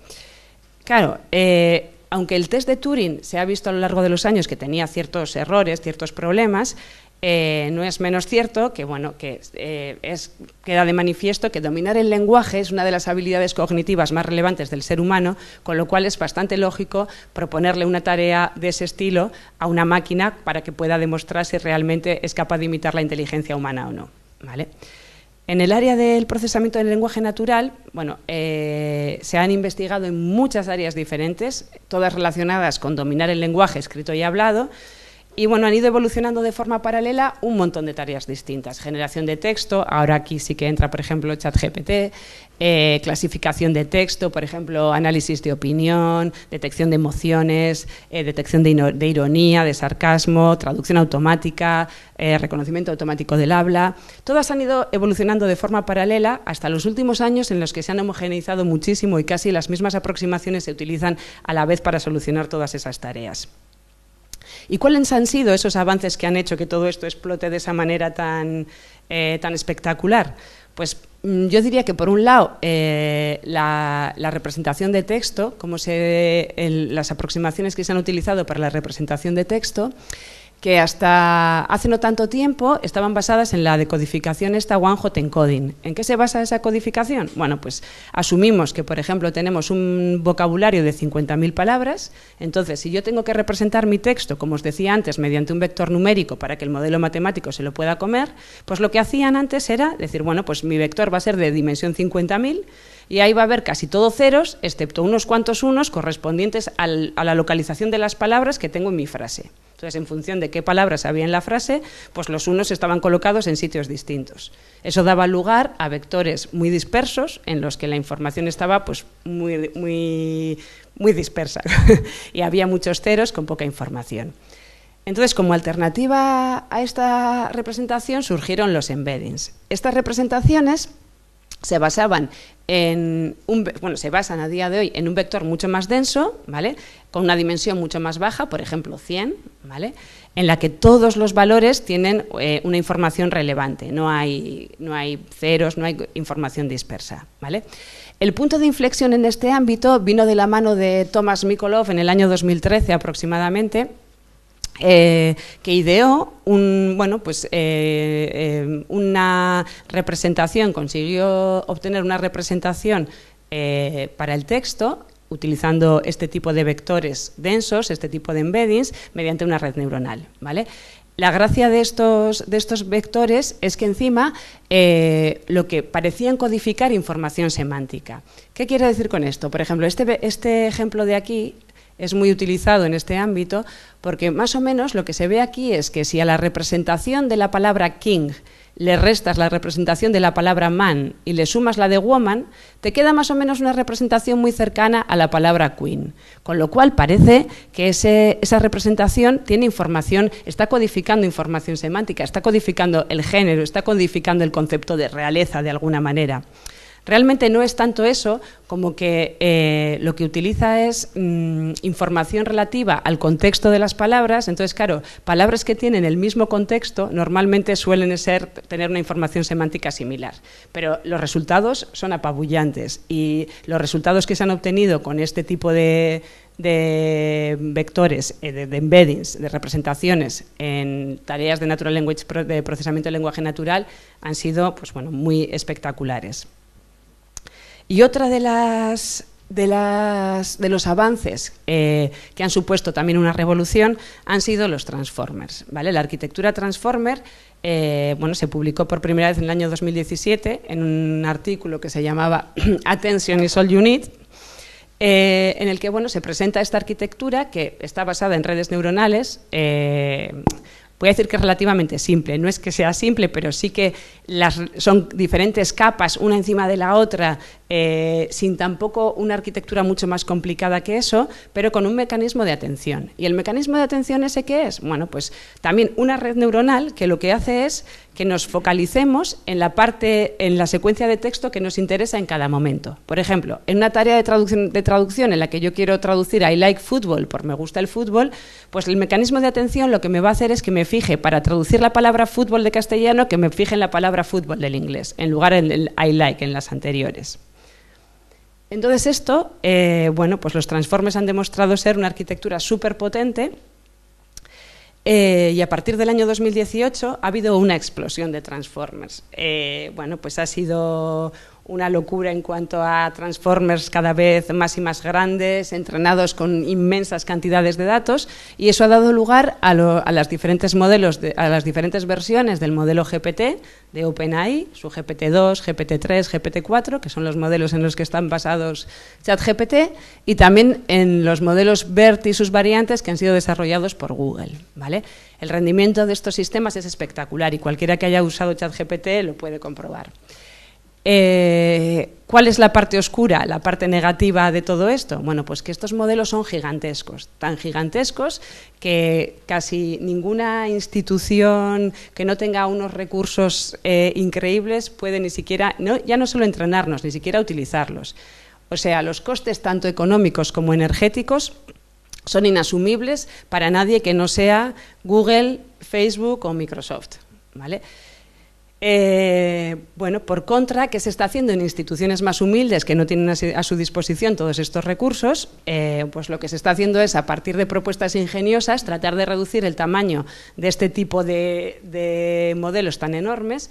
Claro, eh, aunque el test de Turing se ha visto a lo largo de los años que tenía ciertos errores, ciertos problemas, eh, no es menos cierto que, que eh, queda de manifiesto que dominar el lenguaje es una de las habilidades cognitivas más relevantes del ser humano, con lo cual es bastante lógico proponerle una tarea de ese estilo a una máquina para que pueda demostrar si realmente es capaz de imitar la inteligencia humana o no. En el área del procesamiento del lenguaje natural, bueno, eh, se han investigado en muchas áreas diferentes, todas relacionadas con dominar el lenguaje escrito y hablado, y bueno, han ido evolucionando de forma paralela un montón de tareas distintas. Generación de texto, ahora aquí sí que entra, por ejemplo, ChatGPT, GPT, eh, clasificación de texto, por ejemplo, análisis de opinión, detección de emociones, eh, detección de, ironía, de sarcasmo, traducción automática, eh, reconocimiento automático del habla. Todas han ido evolucionando de forma paralela hasta los últimos años en los que se han homogeneizado muchísimo y casi las mismas aproximaciones se utilizan a la vez para solucionar todas esas tareas. ¿Y cuáles han sido esos avances que han hecho que todo esto explote de esa manera tan, eh, tan espectacular? Pues mm, yo diría que por un lado eh, la, representación de texto, como se, las aproximaciones que se han utilizado para la representación de texto, que hasta hace no tanto tiempo estaban basadas en la decodificación esta One Hot Encoding. ¿En qué se basa esa codificación? Bueno, pues asumimos que, por ejemplo, tenemos un vocabulario de 50.000 palabras, entonces si yo tengo que representar mi texto, como os decía antes, mediante un vector numérico para que el modelo matemático se lo pueda comer, pues lo que hacían antes era decir, bueno, pues mi vector va a ser de dimensión 50.000 y ahí va a haber casi todos ceros, excepto unos cuantos unos correspondientes a la localización de las palabras que tengo en mi frase. Entonces, en función de qué palabras había en la frase, pues los unos estaban colocados en sitios distintos. Eso daba lugar a vectores muy dispersos en los que la información estaba pues muy, muy, muy dispersa y había muchos ceros con poca información. Entonces, como alternativa a esta representación surgieron los embeddings. Estas representaciones se basaban en se basan a día de hoy en un vector mucho más denso, ¿vale? Con una dimensión mucho más baja, por ejemplo 100, ¿vale? En la que todos los valores tienen eh, una información relevante, no hay, no hay ceros, no hay información dispersa, ¿vale? El punto de inflexión en este ámbito vino de la mano de Thomas Mikolov en el año 2013 aproximadamente, eh, que ideó un, bueno, pues, eh, eh, una representación, consiguió obtener una representación para el texto utilizando este tipo de vectores densos, este tipo de embeddings, mediante una red neuronal. ¿vale? La gracia de estos, de estos vectores es que encima lo que parecían codificar información semántica. ¿Qué quiero decir con esto? Por ejemplo, este, este ejemplo de aquí es muy utilizado en este ámbito, porque más o menos lo que se ve aquí es que si a la representación de la palabra king le restas la representación de la palabra man y le sumas la de woman, te queda más o menos una representación muy cercana a la palabra queen. Con lo cual parece que esa representación tiene información, está codificando información semántica, está codificando el género, está codificando el concepto de realeza de alguna manera. Realmente no es tanto eso como que eh, lo que utiliza es mm, información relativa al contexto de las palabras. Entonces, claro, palabras que tienen el mismo contexto normalmente suelen tener una información semántica similar. Pero los resultados son apabullantes y los resultados que se han obtenido con este tipo de, vectores, eh, de, embeddings, de representaciones en tareas de natural language de procesamiento de lenguaje natural han sido pues muy espectaculares. Y otra de las de, las, de los avances eh, que han supuesto también una revolución han sido los Transformers. ¿vale? La arquitectura Transformer eh, bueno, se publicó por primera vez en el año 2017 en un artículo que se llamaba Attention is all you need, eh, en el que bueno, se presenta esta arquitectura que está basada en redes neuronales voy a decir que es relativamente simple, no es que sea simple, pero sí que son diferentes capas una encima de la otra, eh, sin tampoco una arquitectura mucho más complicada que eso, pero con un mecanismo de atención. ¿Y el mecanismo de atención ese qué es? Bueno, pues también una red neuronal que lo que hace es que nos focalicemos en la parte, en la secuencia de texto que nos interesa en cada momento. Por ejemplo, en una tarea de traducción, de traducción en la que yo quiero traducir I like football por me gusta el fútbol, pues el mecanismo de atención lo que me va a hacer es que me fije para traducir la palabra fútbol de castellano, que me fije en la palabra fútbol del inglés, en lugar del I like en las anteriores. Entonces esto, eh, bueno, pues los transformes han demostrado ser una arquitectura súper potente eh, y a partir del año 2018 ha habido una explosión de Transformers. Eh, bueno, pues ha sido una locura en cuanto a transformers cada vez más y más grandes, entrenados con inmensas cantidades de datos, y eso ha dado lugar a, las diferentes versiones del modelo GPT de OpenAI, su GPT-2, GPT-3, GPT-4, que son los modelos en los que están basados ChatGPT, y también en los modelos BERT y sus variantes que han sido desarrollados por Google, El rendimiento de estos sistemas es espectacular y cualquiera que haya usado ChatGPT lo puede comprobar. Eh, ¿Cuál es la parte oscura, la parte negativa de todo esto? Bueno, pues que estos modelos son gigantescos, tan gigantescos que casi ninguna institución que no tenga unos recursos eh, increíbles puede ni siquiera, ya no solo entrenarnos, ni siquiera utilizarlos. O sea, los costes tanto económicos como energéticos son inasumibles para nadie que no sea Google, Facebook o Microsoft. ¿vale? Eh, bueno, por contra, ¿qué se está haciendo en instituciones más humildes que no tienen a su disposición todos estos recursos? Eh, pues lo que se está haciendo es, a partir de propuestas ingeniosas, tratar de reducir el tamaño de este tipo de, modelos tan enormes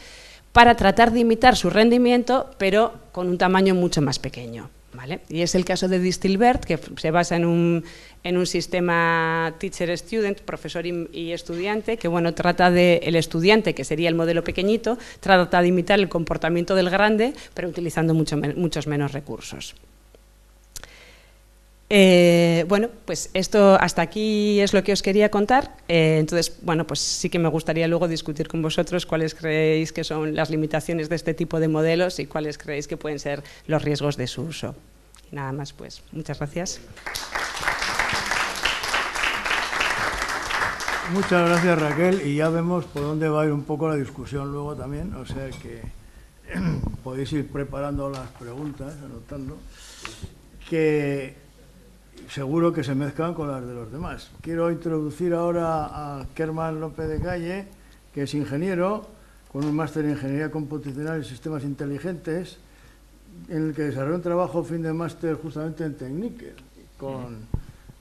para tratar de imitar su rendimiento, pero con un tamaño mucho más pequeño. ¿Vale? Y es el caso de Distilbert, que se basa en un, en un sistema teacher-student, profesor y, estudiante, que bueno, trata de el estudiante, que sería el modelo pequeñito, trata de imitar el comportamiento del grande, pero utilizando muchos menos recursos. Eh, bueno, pues esto hasta aquí es lo que os quería contar. Eh, entonces, bueno, pues sí que me gustaría luego discutir con vosotros cuáles creéis que son las limitaciones de este tipo de modelos y cuáles creéis que pueden ser los riesgos de su uso. nada más, pues. Muchas gracias. Muchas gracias Raquel y ya vemos por dónde va a ir un poco la discusión luego también, o sea que podéis ir preparando las preguntas, anotando, que seguro que se mezclan con las de los demás. Quiero introducir ahora a Kerman López de Calle, que es ingeniero, con un máster en Ingeniería Computacional y Sistemas Inteligentes, en el que desarrolló un trabajo fin de máster justamente en Technique, con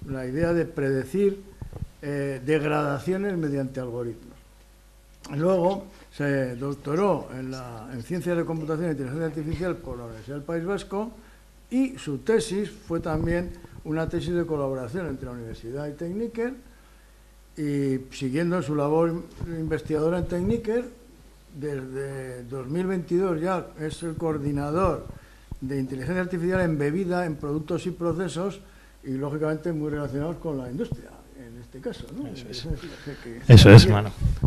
la idea de predecir eh, degradaciones mediante algoritmos. Luego se doctoró en, la, Ciencias de Computación e Inteligencia Artificial por la Universidad del País Vasco y su tesis fue también una tesis de colaboración entre la Universidad y Techniker y siguiendo su labor investigadora en Techniker, desde 2022 ya es el coordinador de inteligencia artificial embebida en productos y procesos y lógicamente muy relacionados con la industria. Este Eso es, Eso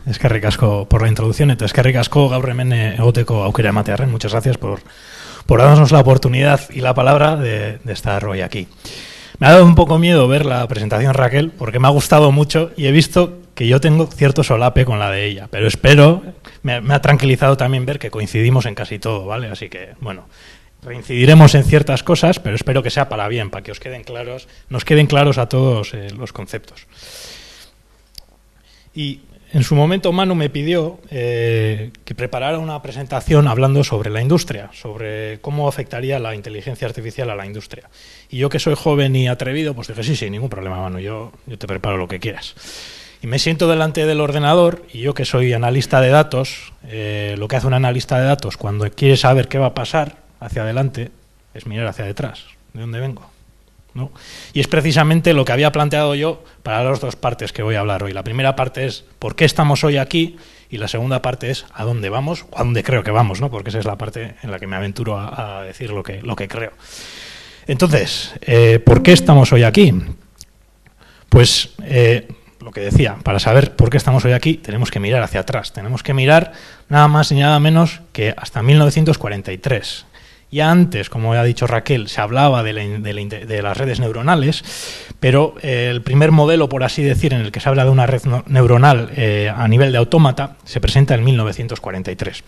es que ricasco por la introducción, es que ricasco, gaur hemen eh, egoteko aukera Muchas gracias por, por darnos la oportunidad y la palabra de, estar hoy aquí. Me ha dado un poco miedo ver la presentación Raquel, porque me ha gustado mucho y he visto que yo tengo cierto solape con la de ella, pero espero, me, ha tranquilizado también ver que coincidimos en casi todo, ¿vale? Así que, bueno, reincidiremos en ciertas cosas, pero espero que sea para bien, para que os queden claros, nos queden claros a todos eh, los conceptos. Y en su momento Manu me pidió eh, que preparara una presentación hablando sobre la industria, sobre cómo afectaría la inteligencia artificial a la industria. Y yo que soy joven y atrevido, pues dije, sí, sí, ningún problema, Manu, yo, yo te preparo lo que quieras. Y me siento delante del ordenador y yo que soy analista de datos, eh, lo que hace un analista de datos cuando quiere saber qué va a pasar, hacia adelante es mirar hacia detrás, de dónde vengo. ¿No? Y es precisamente lo que había planteado yo para las dos partes que voy a hablar hoy. La primera parte es por qué estamos hoy aquí y la segunda parte es a dónde vamos o a dónde creo que vamos, ¿no? porque esa es la parte en la que me aventuro a, decir lo que, lo que creo. Entonces, eh, ¿por qué estamos hoy aquí? Pues eh, lo que decía, para saber por qué estamos hoy aquí tenemos que mirar hacia atrás, tenemos que mirar nada más ni nada menos que hasta 1943 ya antes, como ha dicho Raquel, se hablaba de, las redes neuronales, pero eh, el primer modelo, por así decir, en el que se habla de una red neuronal eh, a nivel de autómata, se presenta en 1943.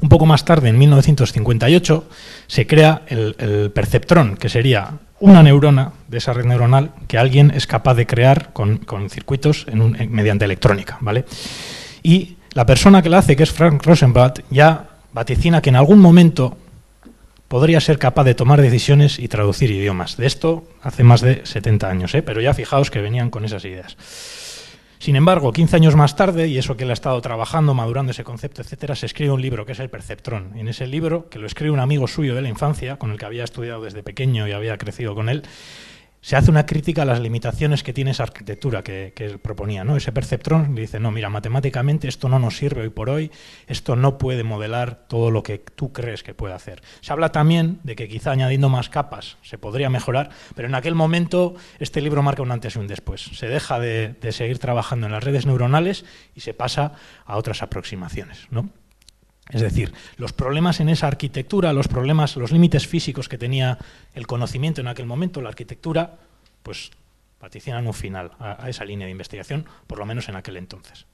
Un poco más tarde, en 1958, se crea el, perceptrón, que sería una neurona de esa red neuronal que alguien es capaz de crear con, circuitos mediante electrónica. ¿vale? Y la persona que la hace, que es Frank Rosenblatt, ya vaticina que en algún momento podría ser capaz de tomar decisiones y traducir idiomas. De esto hace más de 70 años, ¿eh? pero ya fijaos que venían con esas ideas. Sin embargo, 15 años más tarde, y eso que él ha estado trabajando, madurando ese concepto, etcétera, se escribe un libro que es El Perceptrón. En ese libro, que lo escribe un amigo suyo de la infancia, con el que había estudiado desde pequeño y había crecido con él, se hace una crítica a las limitaciones que tiene esa arquitectura que, proponía, ¿no? Ese perceptrón dice, no, mira, matemáticamente esto no nos sirve hoy por hoy, esto no puede modelar todo lo que tú crees que puede hacer. Se habla también de que quizá añadiendo más capas se podría mejorar, pero en aquel momento este libro marca un antes y un después. Se deja de, de seguir trabajando en las redes neuronales y se pasa a otras aproximaciones, ¿no? Es decir, los problemas en esa arquitectura, los problemas, los límites físicos que tenía el conocimiento en aquel momento, la arquitectura, pues patricianan un final a, esa línea de investigación, por lo menos en aquel entonces.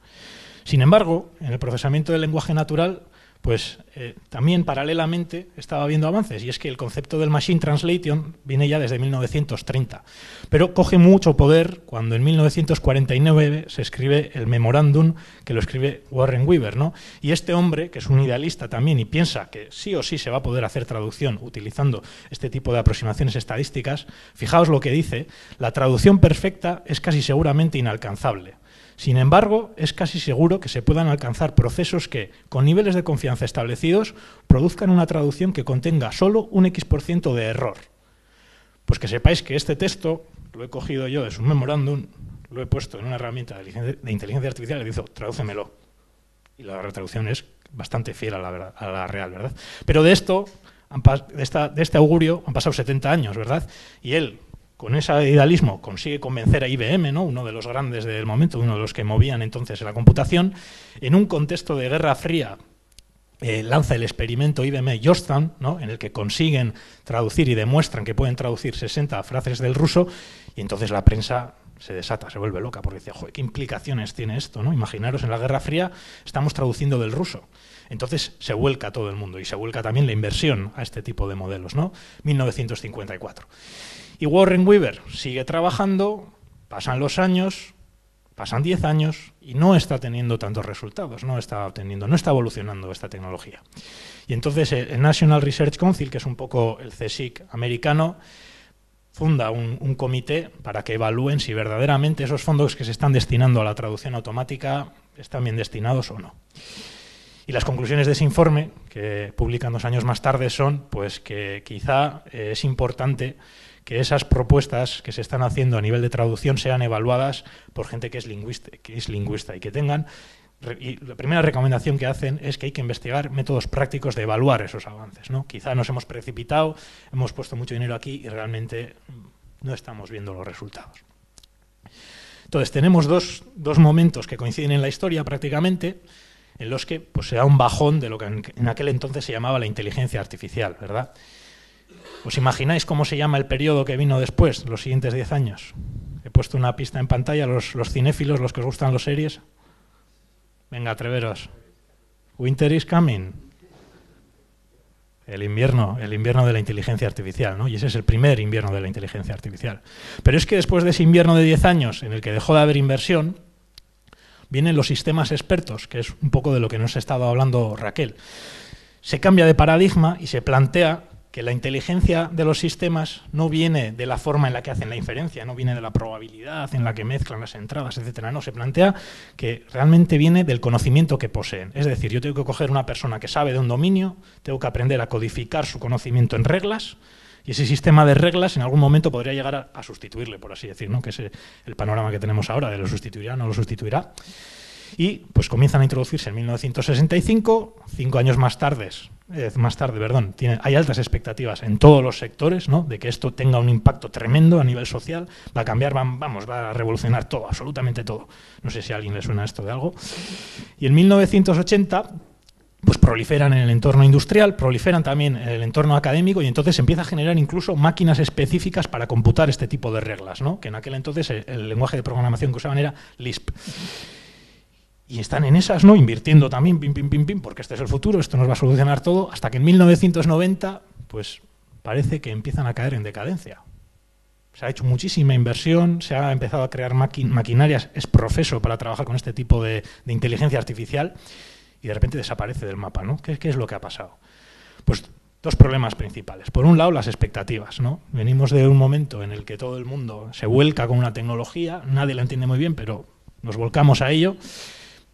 Sin embargo, en el procesamiento del lenguaje natural pues eh, también paralelamente estaba habiendo avances, y es que el concepto del Machine Translation viene ya desde 1930, pero coge mucho poder cuando en 1949 se escribe el memorándum que lo escribe Warren Weaver, Y este hombre, que es un idealista también y piensa que sí o sí se va a poder hacer traducción utilizando este tipo de aproximaciones estadísticas, fijaos lo que dice, la traducción perfecta es casi seguramente inalcanzable. Sin embargo, es casi seguro que se puedan alcanzar procesos que, con niveles de confianza establecidos, produzcan una traducción que contenga solo un X% de error. Pues que sepáis que este texto, lo he cogido yo de su memorándum, lo he puesto en una herramienta de inteligencia artificial y le digo, oh, tradúcemelo. Y la retraducción es bastante fiel a la, real, ¿verdad? Pero de esto, de, de este augurio, han pasado 70 años, ¿verdad? Y él, con ese idealismo consigue convencer a IBM, ¿no? uno de los grandes del momento, uno de los que movían entonces la computación, en un contexto de Guerra Fría. Eh, lanza el experimento IBM Jostan, en el que consiguen traducir y demuestran que pueden traducir 60 frases del ruso, y entonces la prensa se desata, se vuelve loca, porque dice, joder, ¿qué implicaciones tiene esto? ¿no? Imaginaros, en la Guerra Fría estamos traduciendo del ruso. Entonces se vuelca todo el mundo y se vuelca también la inversión a este tipo de modelos, ¿no? 1954. Y Warren Weaver sigue trabajando, pasan los años, pasan 10 años y no está teniendo tantos resultados, no está obteniendo, no está evolucionando esta tecnología. Y entonces eh, el National Research Council, que es un poco el CSIC americano, funda un, comité para que evalúen si verdaderamente esos fondos que se están destinando a la traducción automática están bien destinados o no. Y las conclusiones de ese informe, que publican dos años más tarde, son pues que quizá eh, es importante que esas propuestas que se están haciendo a nivel de traducción sean evaluadas por gente que es lingüista, que es lingüista y que tengan y la primera recomendación que hacen es que hay que investigar métodos prácticos de evaluar esos avances. ¿no? Quizá nos hemos precipitado, hemos puesto mucho dinero aquí y realmente no estamos viendo los resultados. Entonces, tenemos dos momentos que coinciden en la historia prácticamente en los que pues, se un bajón de lo que en aquel entonces se llamaba la inteligencia artificial, ¿verdad? ¿Os imagináis cómo se llama el periodo que vino después, los siguientes 10 años? He puesto una pista en pantalla, los, cinéfilos, los que os gustan las series. Venga, atreveros. Winter is coming. El invierno, el invierno de la inteligencia artificial, ¿no? Y ese es el primer invierno de la inteligencia artificial. Pero es que después de ese invierno de 10 años, en el que dejó de haber inversión, Vienen los sistemas expertos, que es un poco de lo que nos ha estado hablando Raquel. Se cambia de paradigma y se plantea que la inteligencia de los sistemas no viene de la forma en la que hacen la inferencia, no viene de la probabilidad en la que mezclan las entradas, etcétera. No, se plantea que realmente viene del conocimiento que poseen. Es decir, yo tengo que coger una persona que sabe de un dominio, tengo que aprender a codificar su conocimiento en reglas y ese sistema de reglas en algún momento podría llegar a, sustituirle, por así decir, que es el panorama que tenemos ahora de lo sustituirá, no lo sustituirá. Y pues comienzan a introducirse en 1965, cinco años más tarde, eh, más tarde, perdón, tiene, hay altas expectativas en todos los sectores, ¿no? De que esto tenga un impacto tremendo a nivel social, va a cambiar, vamos, va a revolucionar todo, absolutamente todo. No sé si a alguien le suena esto de algo. Y en 1980 pues proliferan en el entorno industrial, proliferan también en el entorno académico y entonces se empieza a generar incluso máquinas específicas para computar este tipo de reglas, ¿no? que en aquel entonces el, lenguaje de programación que usaban era Lisp. Y están en esas, ¿no? Invirtiendo también, pim, pim, pim, pim, porque este es el futuro, esto nos va a solucionar todo, hasta que en 1990, pues parece que empiezan a caer en decadencia. Se ha hecho muchísima inversión, se ha empezado a crear maquinarias, es profeso para trabajar con este tipo de, de inteligencia artificial, y de repente desaparece del mapa, ¿no? ¿Qué, es lo que ha pasado? Pues dos problemas principales. Por un lado, las expectativas, ¿no? Venimos de un momento en el que todo el mundo se vuelca con una tecnología, nadie la entiende muy bien, pero nos volcamos a ello,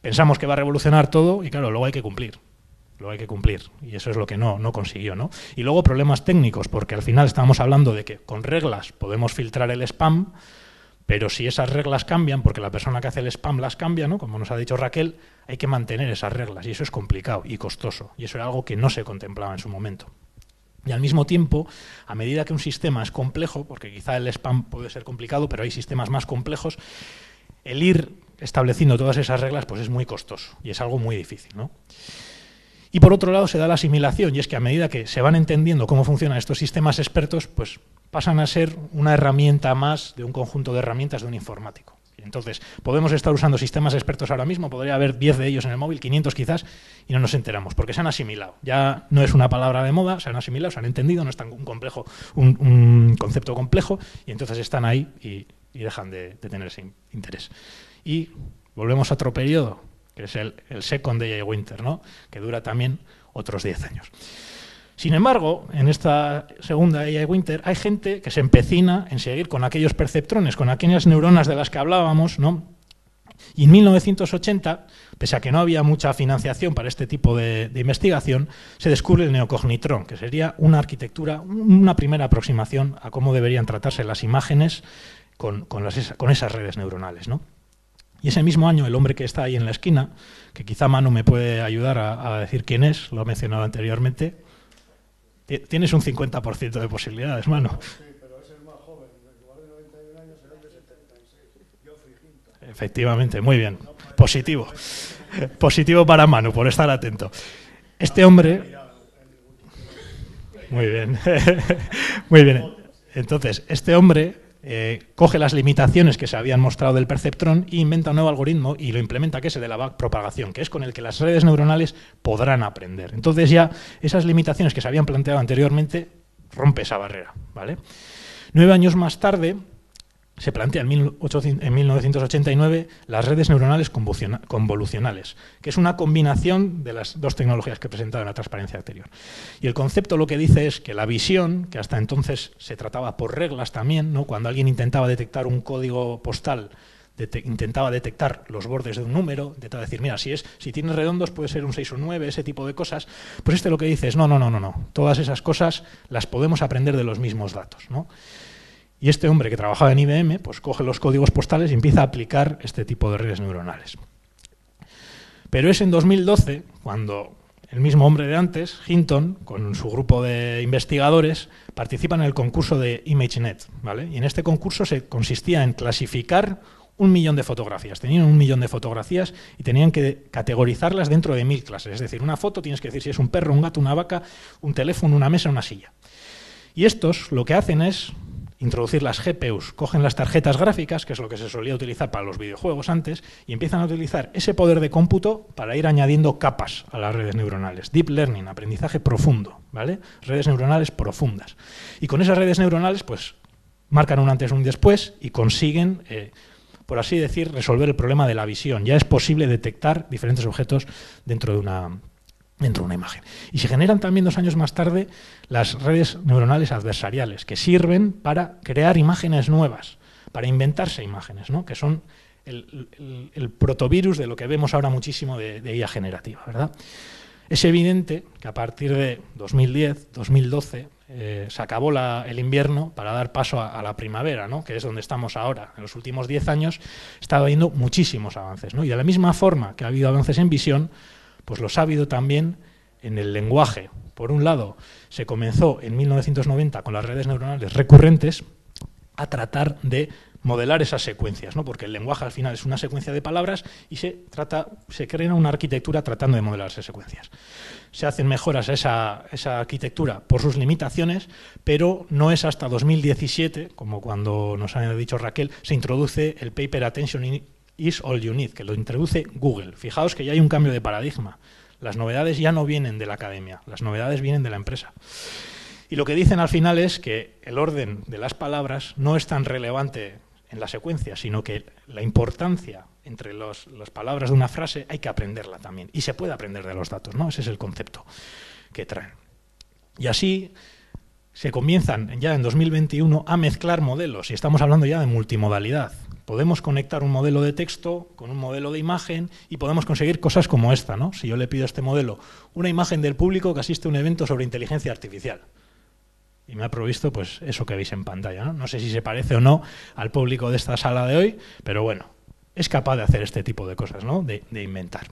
pensamos que va a revolucionar todo y claro, luego hay que cumplir. Lo hay que cumplir y eso es lo que no, no consiguió. ¿no? Y luego problemas técnicos, porque al final estamos hablando de que con reglas podemos filtrar el spam, pero si esas reglas cambian, porque la persona que hace el spam las cambia, ¿no? como nos ha dicho Raquel, hay que mantener esas reglas y eso es complicado y costoso. Y eso era algo que no se contemplaba en su momento. Y al mismo tiempo, a medida que un sistema es complejo, porque quizá el spam puede ser complicado, pero hay sistemas más complejos, el ir estableciendo todas esas reglas pues es muy costoso y es algo muy difícil. ¿no? Y por otro lado se da la asimilación, y es que a medida que se van entendiendo cómo funcionan estos sistemas expertos, pues pasan a ser una herramienta más de un conjunto de herramientas de un informático. Entonces, podemos estar usando sistemas expertos ahora mismo, podría haber 10 de ellos en el móvil, 500 quizás, y no nos enteramos, porque se han asimilado. Ya no es una palabra de moda, se han asimilado, se han entendido, no es tan un complejo, un, concepto complejo, y entonces están ahí y, dejan de, tener ese interés. Y volvemos a otro periodo, que es el, el Second Day Winter, ¿no? que dura también otros 10 años. Sin embargo, en esta segunda AI Winter hay gente que se empecina en seguir con aquellos perceptrones, con aquellas neuronas de las que hablábamos, ¿no? Y en 1980, pese a que no había mucha financiación para este tipo de, investigación, se descubre el neocognitrón, que sería una arquitectura, una primera aproximación a cómo deberían tratarse las imágenes con, esas redes neuronales. ¿no? Y ese mismo año, el hombre que está ahí en la esquina, que quizá Manu me puede ayudar a, decir quién es, lo ha mencionado anteriormente, Tienes un 50% de posibilidades, Manu. Sí, pero es el más joven. El lugar de 91 años será de 76. Yo Hinton. Efectivamente, muy bien. Positivo. Positivo para Manu, por estar atento. Este hombre... Muy bien. Muy bien. Entonces, este hombre eh, coge las limitaciones que se habían mostrado del perceptrón e inventa un nuevo algoritmo y lo implementa, que es el de la propagación, que es con el que las redes neuronales podrán aprender. Entonces ya esas limitaciones que se habían planteado anteriormente rompe esa barrera. ¿vale? Nueve años más tarde, se plantea en, 1989 las redes neuronales convolucionales, que es una combinación de las dos tecnologías que he presentado en la transparencia anterior. Y el concepto lo que dice es que la visión, que hasta entonces se trataba por reglas también, cuando alguien intentaba detectar un código postal, intentaba detectar los bordes de un número, intentaba decir, mira, si, es, si tienes redondos puede ser un 6 o un 9, ese tipo de cosas, pues este lo que dice es, no, no, no, no, no, todas esas cosas las podemos aprender de los mismos datos. ¿no? Y este hombre que trabajaba en IBM, pues coge los códigos postales y empieza a aplicar este tipo de redes neuronales. Pero es en 2012 cuando el mismo hombre de antes, Hinton, con su grupo de investigadores, participa en el concurso de ImageNet. ¿vale? Y en este concurso se consistía en clasificar un millón de fotografías. Tenían un millón de fotografías y tenían que categorizarlas dentro de mil clases. Es decir, una foto tienes que decir si es un perro, un gato, una vaca, un teléfono, una mesa, una silla. Y estos lo que hacen es introducir las GPUs, cogen las tarjetas gráficas, que es lo que se solía utilizar para los videojuegos antes, y empiezan a utilizar ese poder de cómputo para ir añadiendo capas a las redes neuronales. Deep learning, aprendizaje profundo, ¿vale? Redes neuronales profundas. Y con esas redes neuronales, pues, marcan un antes y un después y consiguen... Eh, por así decir, resolver el problema de la visión. Ya es posible detectar diferentes objetos dentro de una, dentro de una imagen. Y se generan también dos años más tarde las redes neuronales adversariales, que sirven para crear imágenes nuevas, para inventarse imágenes, que son el, protovirus de lo que vemos ahora muchísimo de, IA generativa. Es evidente que a partir de 2010, 2012, eh, se acabó el invierno para dar paso a, la primavera, que es donde estamos ahora. En los últimos 10 años estaba habiendo muchísimos avances. Y de la misma forma que ha habido avances en visión, pues lo sabido también en el lenguaje. Por un lado, se comenzó en 1990 con las redes neuronales recurrentes a tratar de modelar esas secuencias, ¿no? porque el lenguaje al final es una secuencia de palabras y se, crea una arquitectura tratando de modelar esas secuencias. Se hacen mejoras a esa, esa arquitectura por sus limitaciones, pero no es hasta 2017, como cuando nos ha dicho Raquel, se introduce el paper Attention is all you need, que lo introduce Google. Fijaos que ya hay un cambio de paradigma. Las novedades ya no vienen de la academia, las novedades vienen de la empresa. Y lo que dicen al final es que el orden de las palabras no es tan relevante en la secuencia, sino que la importancia entre las palabras de una frase hay que aprenderla también. Y se puede aprender de los datos, ¿no? Ese es el concepto que traen. Y así se comienzan ya en 2021 a mezclar modelos, y estamos hablando ya de multimodalidad podemos conectar un modelo de texto con un modelo de imagen y podemos conseguir cosas como esta. ¿no? Si yo le pido a este modelo una imagen del público que asiste a un evento sobre inteligencia artificial. Y me ha provisto pues, eso que veis en pantalla. ¿no? sé si se parece o no al público de esta sala de hoy, pero bueno, es capaz de hacer este tipo de cosas, de inventar.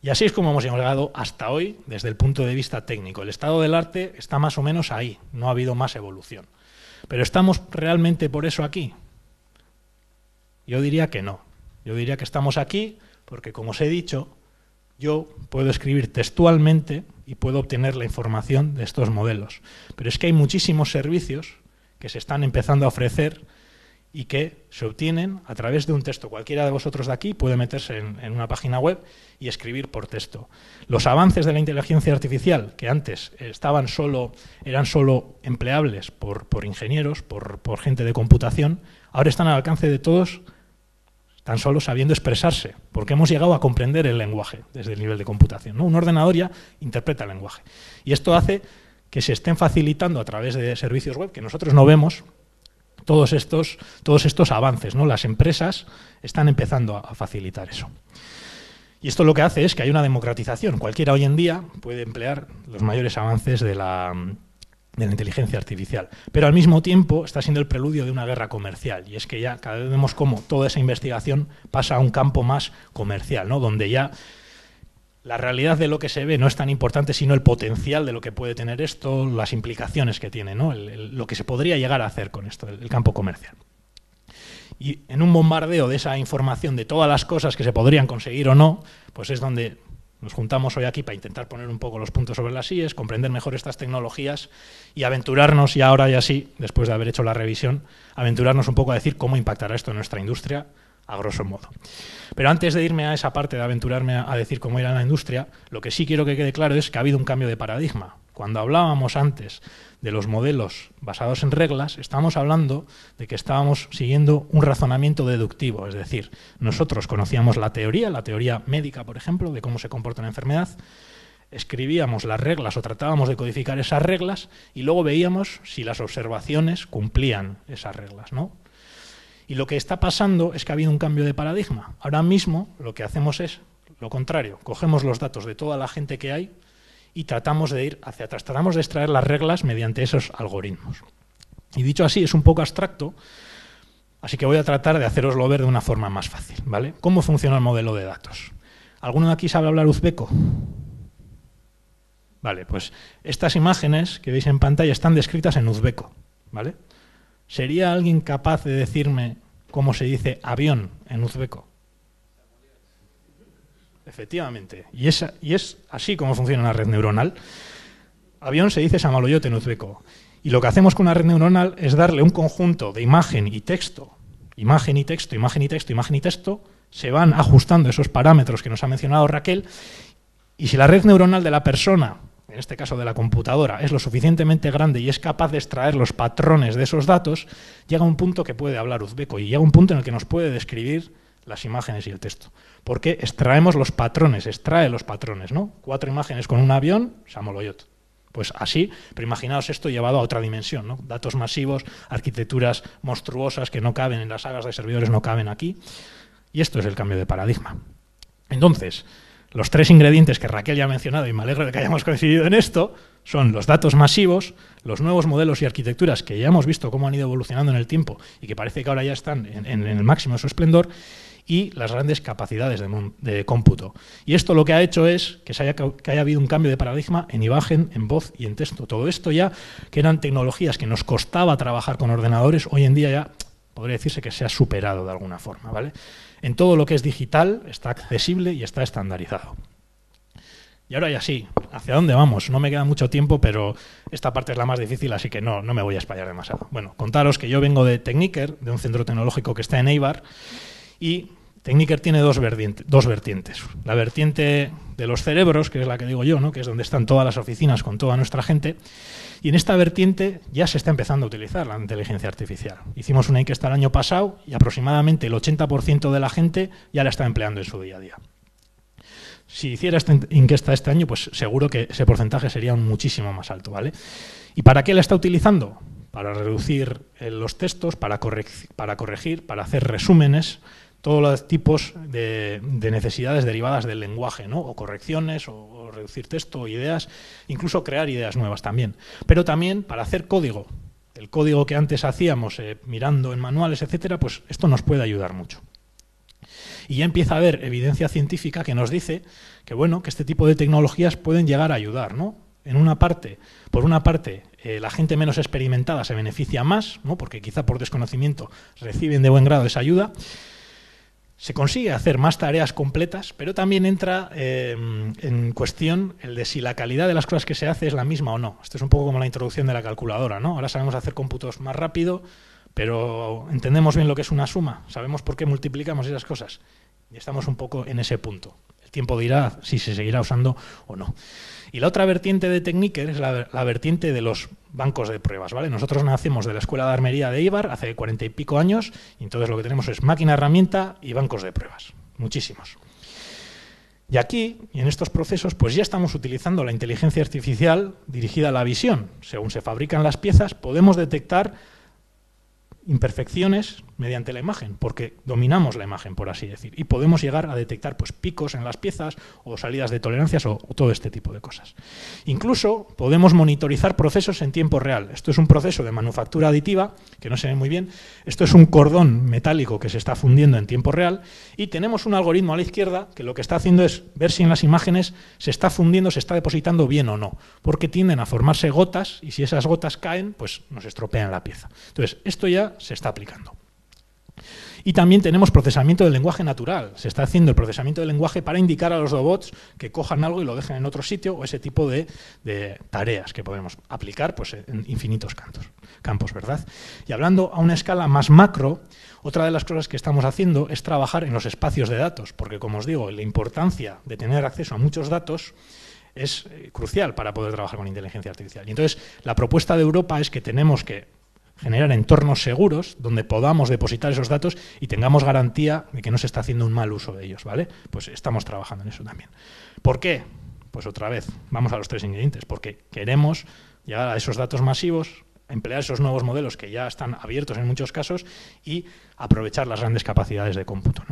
Y así es como hemos llegado hasta hoy desde el punto de vista técnico. El estado del arte está más o menos ahí, no ha habido más evolución. Pero estamos realmente por eso aquí, yo diría que no. Yo diría que estamos aquí porque, como os he dicho, yo puedo escribir textualmente y puedo obtener la información de estos modelos. Pero es que hay muchísimos servicios que se están empezando a ofrecer y que se obtienen a través de un texto. Cualquiera de vosotros de aquí puede meterse en, una página web y escribir por texto. Los avances de la inteligencia artificial, que antes estaban solo, eran solo empleables por, ingenieros, por, por gente de computación, ahora están al alcance de todos tan solo sabiendo expresarse, porque hemos llegado a comprender el lenguaje desde el nivel de computación. Un ordenador ya interpreta el lenguaje. Y esto hace que se estén facilitando a través de servicios web que nosotros no vemos todos estos, todos estos avances. Las empresas están empezando a facilitar eso. Y esto lo que hace es que hay una democratización. Cualquiera hoy en día puede emplear los mayores avances de la, de la inteligencia artificial. Pero al mismo tiempo está siendo el preludio de una guerra comercial. Y es que ya cada vez vemos cómo toda esa investigación pasa a un campo más comercial, ¿no? Donde ya la realidad de lo que se ve no es tan importante, sino el potencial de lo que puede tener esto, las implicaciones que tiene, lo que se podría llegar a hacer con esto, el campo comercial. Y en un bombardeo de esa información, de todas las cosas que se podrían conseguir o no, pues es donde nos juntamos hoy aquí para intentar poner un poco los puntos sobre las IES, comprender mejor estas tecnologías y aventurarnos, y ahora y así, después de haber hecho la revisión, aventurarnos un poco a decir cómo impactará esto en nuestra industria, a grosso modo. Pero antes de irme a esa parte de aventurarme a decir cómo irá la industria, lo que sí quiero que quede claro es que ha habido un cambio de paradigma. Cuando hablábamos antes de los modelos basados en reglas, estábamos hablando de que estábamos siguiendo un razonamiento deductivo, es decir, nosotros conocíamos la teoría, la teoría médica, por ejemplo, de cómo se comporta una enfermedad, escribíamos las reglas o tratábamos de codificar esas reglas y luego veíamos si las observaciones cumplían esas reglas, ¿no? Y lo que está pasando es que ha habido un cambio de paradigma. Ahora mismo lo que hacemos es lo contrario, cogemos los datos de toda la gente que hay y tratamos de ir hacia atrás, tratamos de extraer las reglas mediante esos algoritmos. Y dicho así, es un poco abstracto, así que voy a tratar de haceroslo ver de una forma más fácil. ¿vale? ¿Cómo funciona el modelo de datos? ¿Alguno de aquí sabe hablar uzbeco? Vale, pues estas imágenes que veis en pantalla están descritas en uzbeco. ¿vale? ¿Sería alguien capaz de decirme cómo se dice avión en uzbeco? Efectivamente. Y es, y es así como funciona la red neuronal. Avión se dice Samaloyote en uzbeco. Y lo que hacemos con una red neuronal es darle un conjunto de imagen y texto, imagen y texto, imagen y texto, imagen y texto. Se van ajustando esos parámetros que nos ha mencionado Raquel. Y si la red neuronal de la persona, en este caso de la computadora, es lo suficientemente grande y es capaz de extraer los patrones de esos datos, llega un punto que puede hablar uzbeco y llega un punto en el que nos puede describir las imágenes y el texto porque extraemos los patrones, extrae los patrones, ¿no? Cuatro imágenes con un avión, Samoloyot. Pues así, pero imaginaos esto llevado a otra dimensión, ¿no? Datos masivos, arquitecturas monstruosas que no caben en las sagas de servidores, no caben aquí. Y esto es el cambio de paradigma. Entonces, los tres ingredientes que Raquel ya ha mencionado, y me alegro de que hayamos coincidido en esto, son los datos masivos, los nuevos modelos y arquitecturas que ya hemos visto cómo han ido evolucionando en el tiempo y que parece que ahora ya están en, en el máximo de su esplendor, y las grandes capacidades de, cómputo. Y esto lo que ha hecho es que, haya, haya habido un cambio de paradigma en imagen, en voz y en texto. Todo esto ya, que eran tecnologías que nos costaba trabajar con ordenadores, hoy en día ya podría decirse que se ha superado de alguna forma. ¿vale? En todo lo que es digital está accesible y está estandarizado. Y ahora ya sí, ¿hacia dónde vamos? No me queda mucho tiempo, pero esta parte es la más difícil, así que no, no me voy a espallar demasiado. Bueno, contaros que yo vengo de Techniker, de un centro tecnológico que está en Eibar, y Techniker tiene dos, vertientes. La vertiente de los cerebros, que es la que digo yo, ¿no? que es donde están todas las oficinas con toda nuestra gente. Y en esta vertiente ya se está empezando a utilizar la inteligencia artificial. Hicimos una encuesta el año pasado y aproximadamente el 80% de la gente ya la está empleando en su día a día. Si hiciera esta encuesta este año, pues seguro que ese porcentaje sería muchísimo más alto. ¿vale? ¿Y para qué la está utilizando? Para reducir eh, los textos, para, corregir, para hacer resúmenes todos los tipos de, necesidades derivadas del lenguaje, ¿no? o correcciones, o, reducir texto, o ideas, incluso crear ideas nuevas también. Pero también para hacer código, el código que antes hacíamos eh, mirando en manuales, etcétera, pues esto nos puede ayudar mucho. Y ya empieza a haber evidencia científica que nos dice que bueno, que este tipo de tecnologías pueden llegar a ayudar, ¿no? En una parte, por una parte, eh, la gente menos experimentada se beneficia más, ¿no? porque quizá por desconocimiento reciben de buen grado esa ayuda, se consigue hacer más tareas completas, pero también entra eh, en cuestión el de si la calidad de las cosas que se hace es la misma o no. Esto es un poco como la introducción de la calculadora, ¿no? Ahora sabemos hacer cómputos más rápido, pero entendemos bien lo que es una suma, sabemos por qué multiplicamos esas cosas y estamos un poco en ese punto. El tiempo dirá si se seguirá usando o no. Y la otra vertiente de Techniker es la vertiente de los bancos de pruebas, ¿vale? Nosotros nacemos de la Escuela de Armería de Ibar hace cuarenta y pico años, y entonces lo que tenemos es máquina herramienta y bancos de pruebas, muchísimos. Y aquí, en estos procesos, pues ya estamos utilizando la inteligencia artificial dirigida a la visión. Según se fabrican las piezas, podemos detectar imperfecciones mediante la imagen, porque dominamos la imagen, por así decir, y podemos llegar a detectar pues, picos en las piezas o salidas de tolerancias o, o, todo este tipo de cosas. Incluso podemos monitorizar procesos en tiempo real. Esto es un proceso de manufactura aditiva, que no se ve muy bien, esto es un cordón metálico que se está fundiendo en tiempo real, y tenemos un algoritmo a la izquierda que lo que está haciendo es ver si en las imágenes se está fundiendo, se está depositando bien o no, porque tienden a formarse gotas, y si esas gotas caen, pues nos estropean la pieza. Entonces, esto ya se está aplicando. Y también tenemos procesamiento del lenguaje natural. Se está haciendo el procesamiento del lenguaje para indicar a los robots que cojan algo y lo dejen en otro sitio o ese tipo de, tareas que podemos aplicar pues, en infinitos campos. ¿verdad? Y hablando a una escala más macro, otra de las cosas que estamos haciendo es trabajar en los espacios de datos, porque como os digo, la importancia de tener acceso a muchos datos es eh, crucial para poder trabajar con inteligencia artificial. Y entonces la propuesta de Europa es que tenemos que generar entornos seguros donde podamos depositar esos datos y tengamos garantía de que no se está haciendo un mal uso de ellos, ¿vale? Pues estamos trabajando en eso también. ¿Por qué? Pues otra vez, vamos a los tres ingredientes, porque queremos llegar a esos datos masivos, emplear esos nuevos modelos que ya están abiertos en muchos casos y aprovechar las grandes capacidades de cómputo,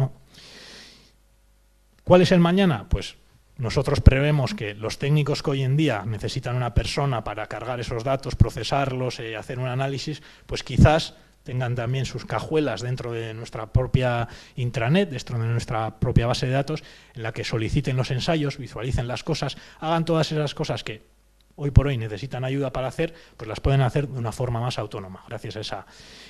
¿Cuál es el mañana? Pues nosotros prevemos que los técnicos que hoy en día necesitan una persona para cargar esos datos, procesarlos, y eh, hacer un análisis, pues quizás tengan también sus cajuelas dentro de nuestra propia intranet, dentro de nuestra propia base de datos, en la que soliciten los ensayos, visualicen las cosas, hagan todas esas cosas que hoy por hoy necesitan ayuda para hacer, pues las pueden hacer de una forma más autónoma, gracias a esa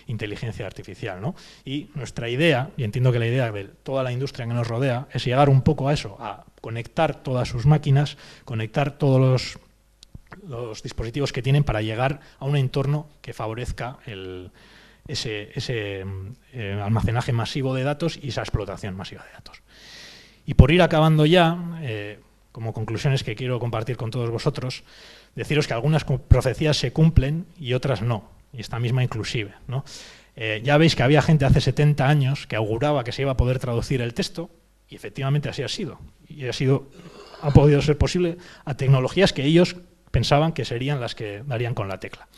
inteligencia artificial. ¿no? Y nuestra idea, y entiendo que la idea de toda la industria que nos rodea, es llegar un poco a eso, a conectar todas sus máquinas, conectar todos los, dispositivos que tienen para llegar a un entorno que favorezca ese, mm, eh, almacenaje masivo de datos y esa explotación masiva de datos. Y por ir acabando ya, eh, como conclusiones que quiero compartir con todos vosotros, deciros que algunas profecías se cumplen y otras no, y esta misma inclusive. Eh, ya veis que había gente hace 70 años que auguraba que se iba a poder traducir el texto, y efectivamente así ha sido. Y ha sido, ha podido ser posible a tecnologías que ellos pensaban que serían las que darían con la tecla.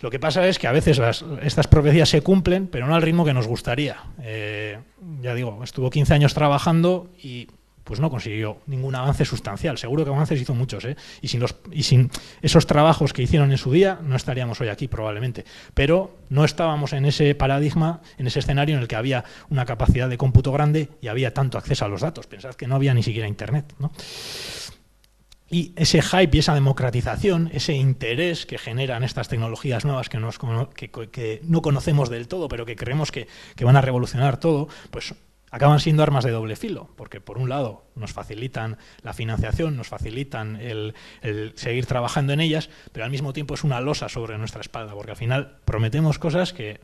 Lo que pasa es que a veces las, estas profecías se cumplen, pero no al ritmo que nos gustaría. Eh, ya digo, estuvo 15 años trabajando y pues no consiguió ningún avance sustancial. Seguro que avances hizo muchos, ¿eh? y, sin los, y sin esos trabajos que hicieron en su día, no estaríamos hoy aquí probablemente. Pero no estábamos en ese paradigma, en ese escenario en el que había una capacidad de cómputo grande y había tanto acceso a los datos. Pensad que no había ni siquiera Internet. Y ese hype y esa democratización, ese interés que generan estas tecnologías nuevas que, no conocemos del todo, pero que creemos que van a revolucionar todo, pues acaban siendo armas de doble filo, porque por un lado nos facilitan la financiación, nos facilitan el, seguir trabajando en ellas, pero al mismo tiempo es una losa sobre nuestra espalda, porque al final prometemos cosas que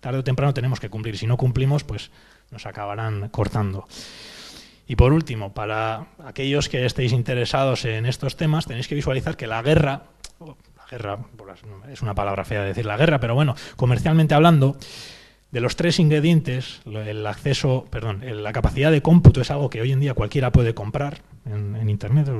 tarde o temprano tenemos que cumplir. Si no cumplimos, pues nos acabarán cortando. Y por último, para aquellos que estéis interesados en estos temas, tenéis que visualizar que la guerra, oh, la guerra es una palabra fea de decir la guerra, pero bueno, comercialmente hablando, de los tres ingredientes, el acceso, perdón, la capacidad de cómputo es algo que hoy en día cualquiera puede comprar en, Internet.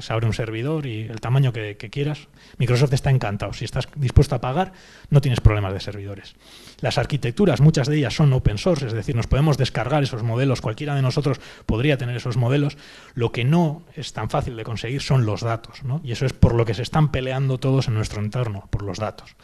se abre un servidor y el tamaño que, que, quieras. Microsoft está encantado. Si estás dispuesto a pagar, no tienes problemas de servidores. Las arquitecturas, muchas de ellas son open source, es decir, nos podemos descargar esos modelos. Cualquiera de nosotros podría tener esos modelos. Lo que no es tan fácil de conseguir son los datos. ¿no? Y eso es por lo que se están peleando todos en nuestro entorno, por los datos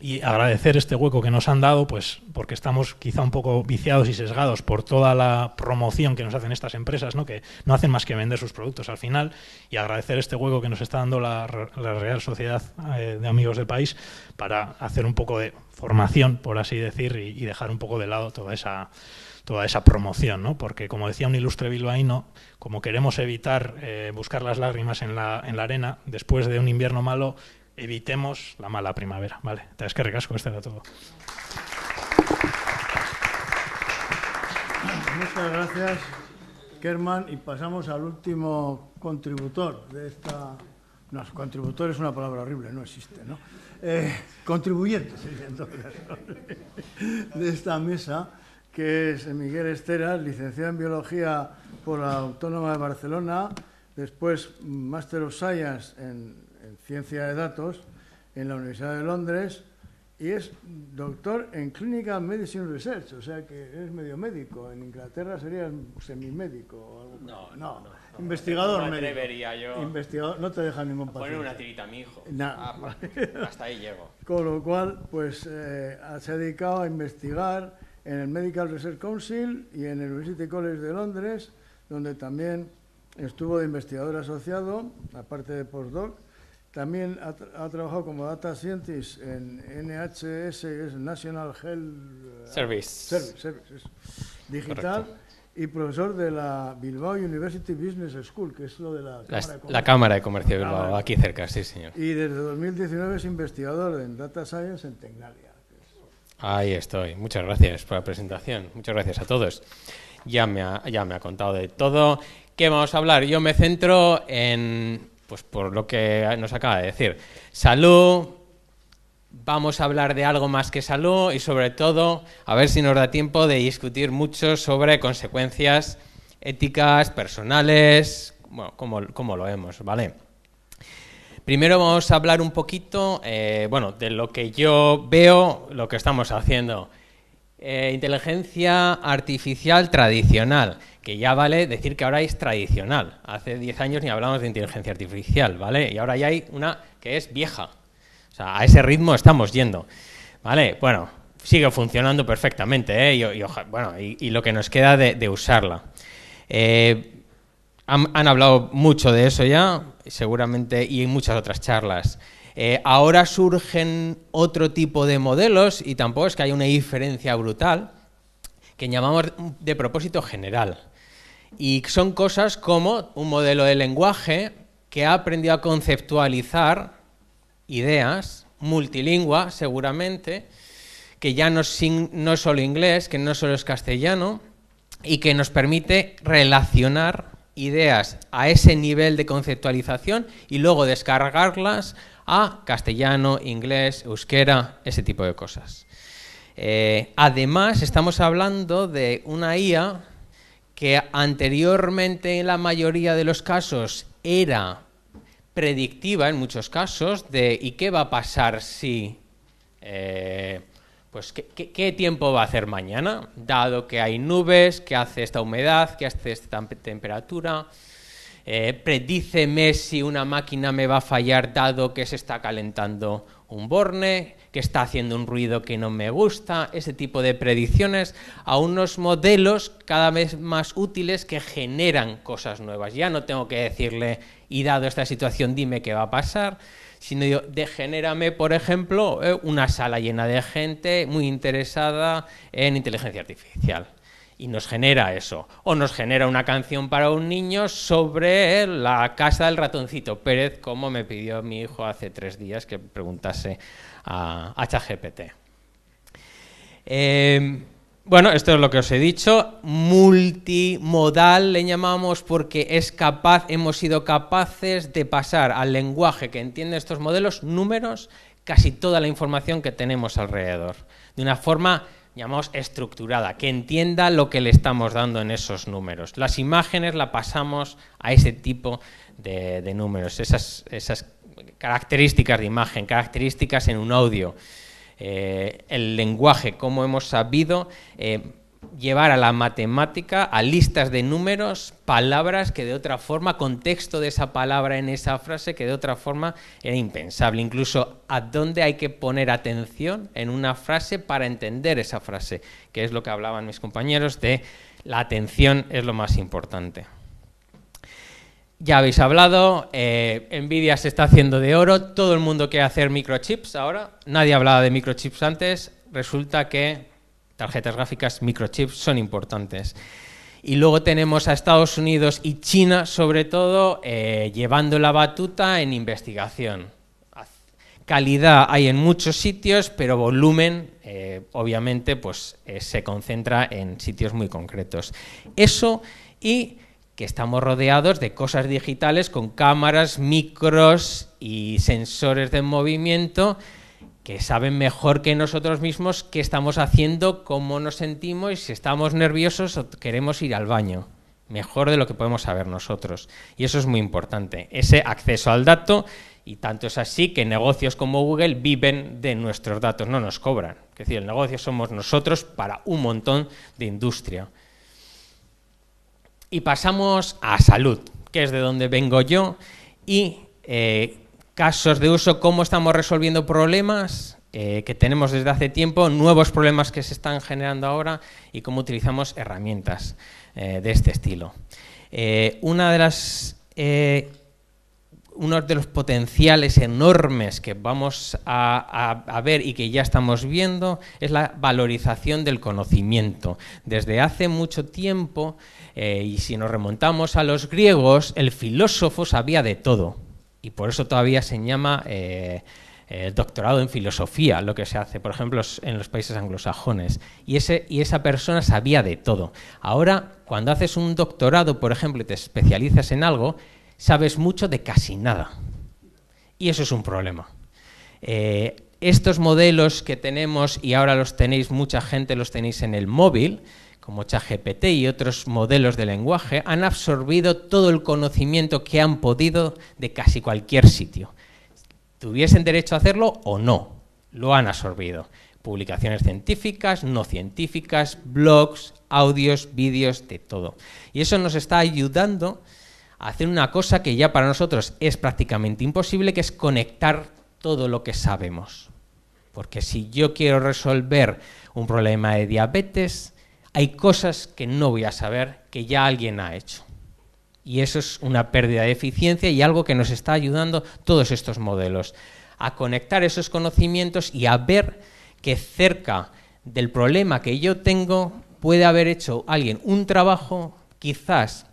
y agradecer este hueco que nos han dado, pues porque estamos quizá un poco viciados y sesgados por toda la promoción que nos hacen estas empresas, ¿no? que no hacen más que vender sus productos al final, y agradecer este hueco que nos está dando la, Real Sociedad eh, de Amigos del País para hacer un poco de formación, por así decir, y, dejar un poco de lado toda esa toda esa promoción, ¿no? Porque, como decía un ilustre bilbaíno, como queremos evitar eh, buscar las lágrimas en la, en la arena, después de un invierno malo, evitemos la mala primavera. Vale, es que recasco, este era todo. Muchas gracias, Kerman. Y pasamos al último contributor de esta. No, contributor es una palabra horrible, no existe, ¿no? Eh, contribuyente, sería de esta mesa, que es Miguel Esteras, licenciado en Biología por la Autónoma de Barcelona, después mm, Master of Science en Ciencia de Datos en la Universidad de Londres y es doctor en Clinical Medicine Research, o sea que es medio médico. En Inglaterra sería semimédico o algo. No, no, no, investigador médico. Investigador, no te deja ningún Poner una tirita a mi hijo. Ah, pues, hasta ahí llego. Con lo cual, pues eh, se ha dedicado a investigar en el Medical Research Council y en el University College de Londres, donde también estuvo de investigador asociado, aparte de postdoc también ha, trabajado como data scientist en NHS, es National Health eh, Service, digital, y profesor de la Bilbao University Business School, que es lo de la, Cámara, de Comercio de Bilbao, aquí cerca, sí, señor. Y desde 2019 es investigador en Data Science en Tecnalia. Ahí estoy. Muchas gracias por la presentación. Muchas gracias a todos. Ya ya me ha contado de todo. ¿Qué vamos a hablar? Yo me centro en pues por lo que nos acaba de decir. Salud, vamos a hablar de algo más que salud y sobre todo a ver si nos da tiempo de discutir mucho sobre consecuencias éticas, personales, bueno, como, lo vemos, ¿vale? Primero vamos a hablar un poquito, eh, bueno, de lo que yo veo, lo que estamos haciendo. Eh, inteligencia artificial tradicional, que ya vale decir que ahora es tradicional. Hace 10 años ni hablábamos de inteligencia artificial, ¿vale? Y ahora ya hay una que es vieja. O sea, a ese ritmo estamos yendo. ¿Vale? Bueno, sigue funcionando perfectamente, ¿eh? Y, bueno, y, lo que nos queda de, usarla. Eh, han hablado mucho de eso ya, seguramente, y en muchas otras charlas. Eh, ahora surgen otro tipo de modelos y tampoco es que haya una diferencia brutal, que llamamos de propósito general. Y son cosas como un modelo de lenguaje que ha aprendido a conceptualizar ideas, multilingua seguramente, que ya no es, no es solo inglés, que no solo es castellano, y que nos permite relacionar ideas a ese nivel de conceptualización y luego descargarlas a castellano, inglés, euskera, ese tipo de cosas. Eh, además, estamos hablando de una IA que anteriormente en la mayoría de los casos era predictiva en muchos casos de ¿y qué va a pasar si... Eh, pues ¿qué, qué tiempo va a hacer mañana, dado que hay nubes, que hace esta humedad, que hace esta temperatura, eh, predíceme si una máquina me va a fallar dado que se está calentando un borne, que está haciendo un ruido que no me gusta, ese tipo de predicciones, a unos modelos cada vez más útiles que generan cosas nuevas. Ya no tengo que decirle, y dado esta situación, dime qué va a pasar, sino yo, degenérame, por ejemplo, eh, una sala llena de gente muy interesada en inteligencia artificial y nos genera eso. O nos genera una canción para un niño sobre la casa del ratoncito Pérez, como me pidió mi hijo hace tres días que preguntase a HGPT. Em, bueno, esto es lo que os he dicho. Multimodal le llamamos porque es capaz, hemos sido capaces de pasar al lenguaje que entiende estos modelos números casi toda la información que tenemos alrededor. De una forma llamamos estructurada, que entienda lo que le estamos dando en esos números. Las imágenes las pasamos a ese tipo de, números, esas, características de imagen, características en un audio, eh, el lenguaje, como hemos sabido... Eh, llevar a la matemática, a listas de números, palabras que de otra forma, contexto de esa palabra en esa frase que de otra forma era impensable. Incluso a dónde hay que poner atención en una frase para entender esa frase, que es lo que hablaban mis compañeros de la atención es lo más importante. Ya habéis hablado, eh, Nvidia se está haciendo de oro, todo el mundo quiere hacer microchips ahora, nadie hablaba de microchips antes, resulta que tarjetas gráficas, microchips son importantes. Y luego tenemos a Estados Unidos y China, sobre todo, eh, llevando la batuta en investigación. Calidad hay en muchos sitios, pero volumen, eh, obviamente, pues eh, se concentra en sitios muy concretos. Eso y que estamos rodeados de cosas digitales con cámaras, micros y sensores de movimiento que saben mejor que nosotros mismos qué estamos haciendo, cómo nos sentimos y si estamos nerviosos o queremos ir al baño. Mejor de lo que podemos saber nosotros. Y eso es muy importante, ese acceso al dato. Y tanto es así que negocios como Google viven de nuestros datos, no nos cobran. Es decir, el negocio somos nosotros para un montón de industria. Y pasamos a salud, que es de donde vengo yo. Y eh, casos de uso, cómo estamos resolviendo problemas eh, que tenemos desde hace tiempo, nuevos problemas que se están generando ahora y cómo utilizamos herramientas eh, de este estilo. Eh, una de las, uno de los potenciales enormes que vamos a ver y que ya estamos viendo es la valorización del conocimiento. Desde hace mucho tiempo, y si nos remontamos a los griegos, el filósofo sabía de todo y por eso todavía se llama eh, eh, doctorado en filosofía, lo que se hace, por ejemplo, en los países anglosajones. Y, esa persona sabía de todo. Ahora, cuando haces un doctorado, por ejemplo, y te especializas en algo, sabes mucho de casi nada. Y eso es un problema. Eh, estos modelos que tenemos, y ahora los tenéis, mucha gente los tenéis en el móvil, como ChatGPT y otros modelos de lenguaje, han absorbido todo el conocimiento que han podido de casi cualquier sitio. Tuviesen derecho a hacerlo o no, lo han absorbido. Publicaciones científicas, no científicas, blogs, audios, vídeos, de todo. Y eso nos está ayudando a hacer una cosa que ya para nosotros es prácticamente imposible, que es conectar todo lo que sabemos. Porque si yo quiero resolver un problema de diabetes, hay cosas que no voy a saber que ya alguien ha hecho. Y eso es una pérdida de eficiencia y algo que nos está ayudando todos estos modelos, a conectar esos conocimientos y a ver que cerca del problema que yo tengo puede haber hecho alguien un trabajo quizás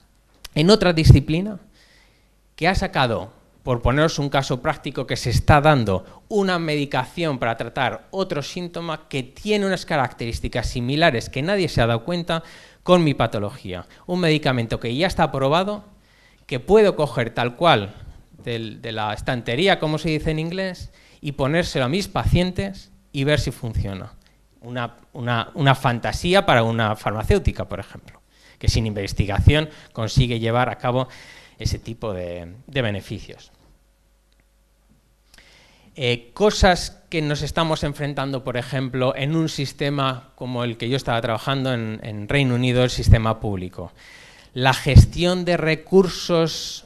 en otra disciplina que ha sacado por poneros un caso práctico que se está dando una medicación para tratar otro síntoma que tiene unas características similares que nadie se ha dado cuenta con mi patología. Un medicamento que ya está aprobado, que puedo coger tal cual de la estantería, como se dice en inglés, y ponérselo a mis pacientes y ver si funciona. Una, fantasía para una farmacéutica, por ejemplo, que sin investigación consigue llevar a cabo ese tipo de beneficios. Eh, cosas que nos estamos enfrentando, por ejemplo, en un sistema como el que yo estaba trabajando en Reino Unido, el sistema público. La gestión de recursos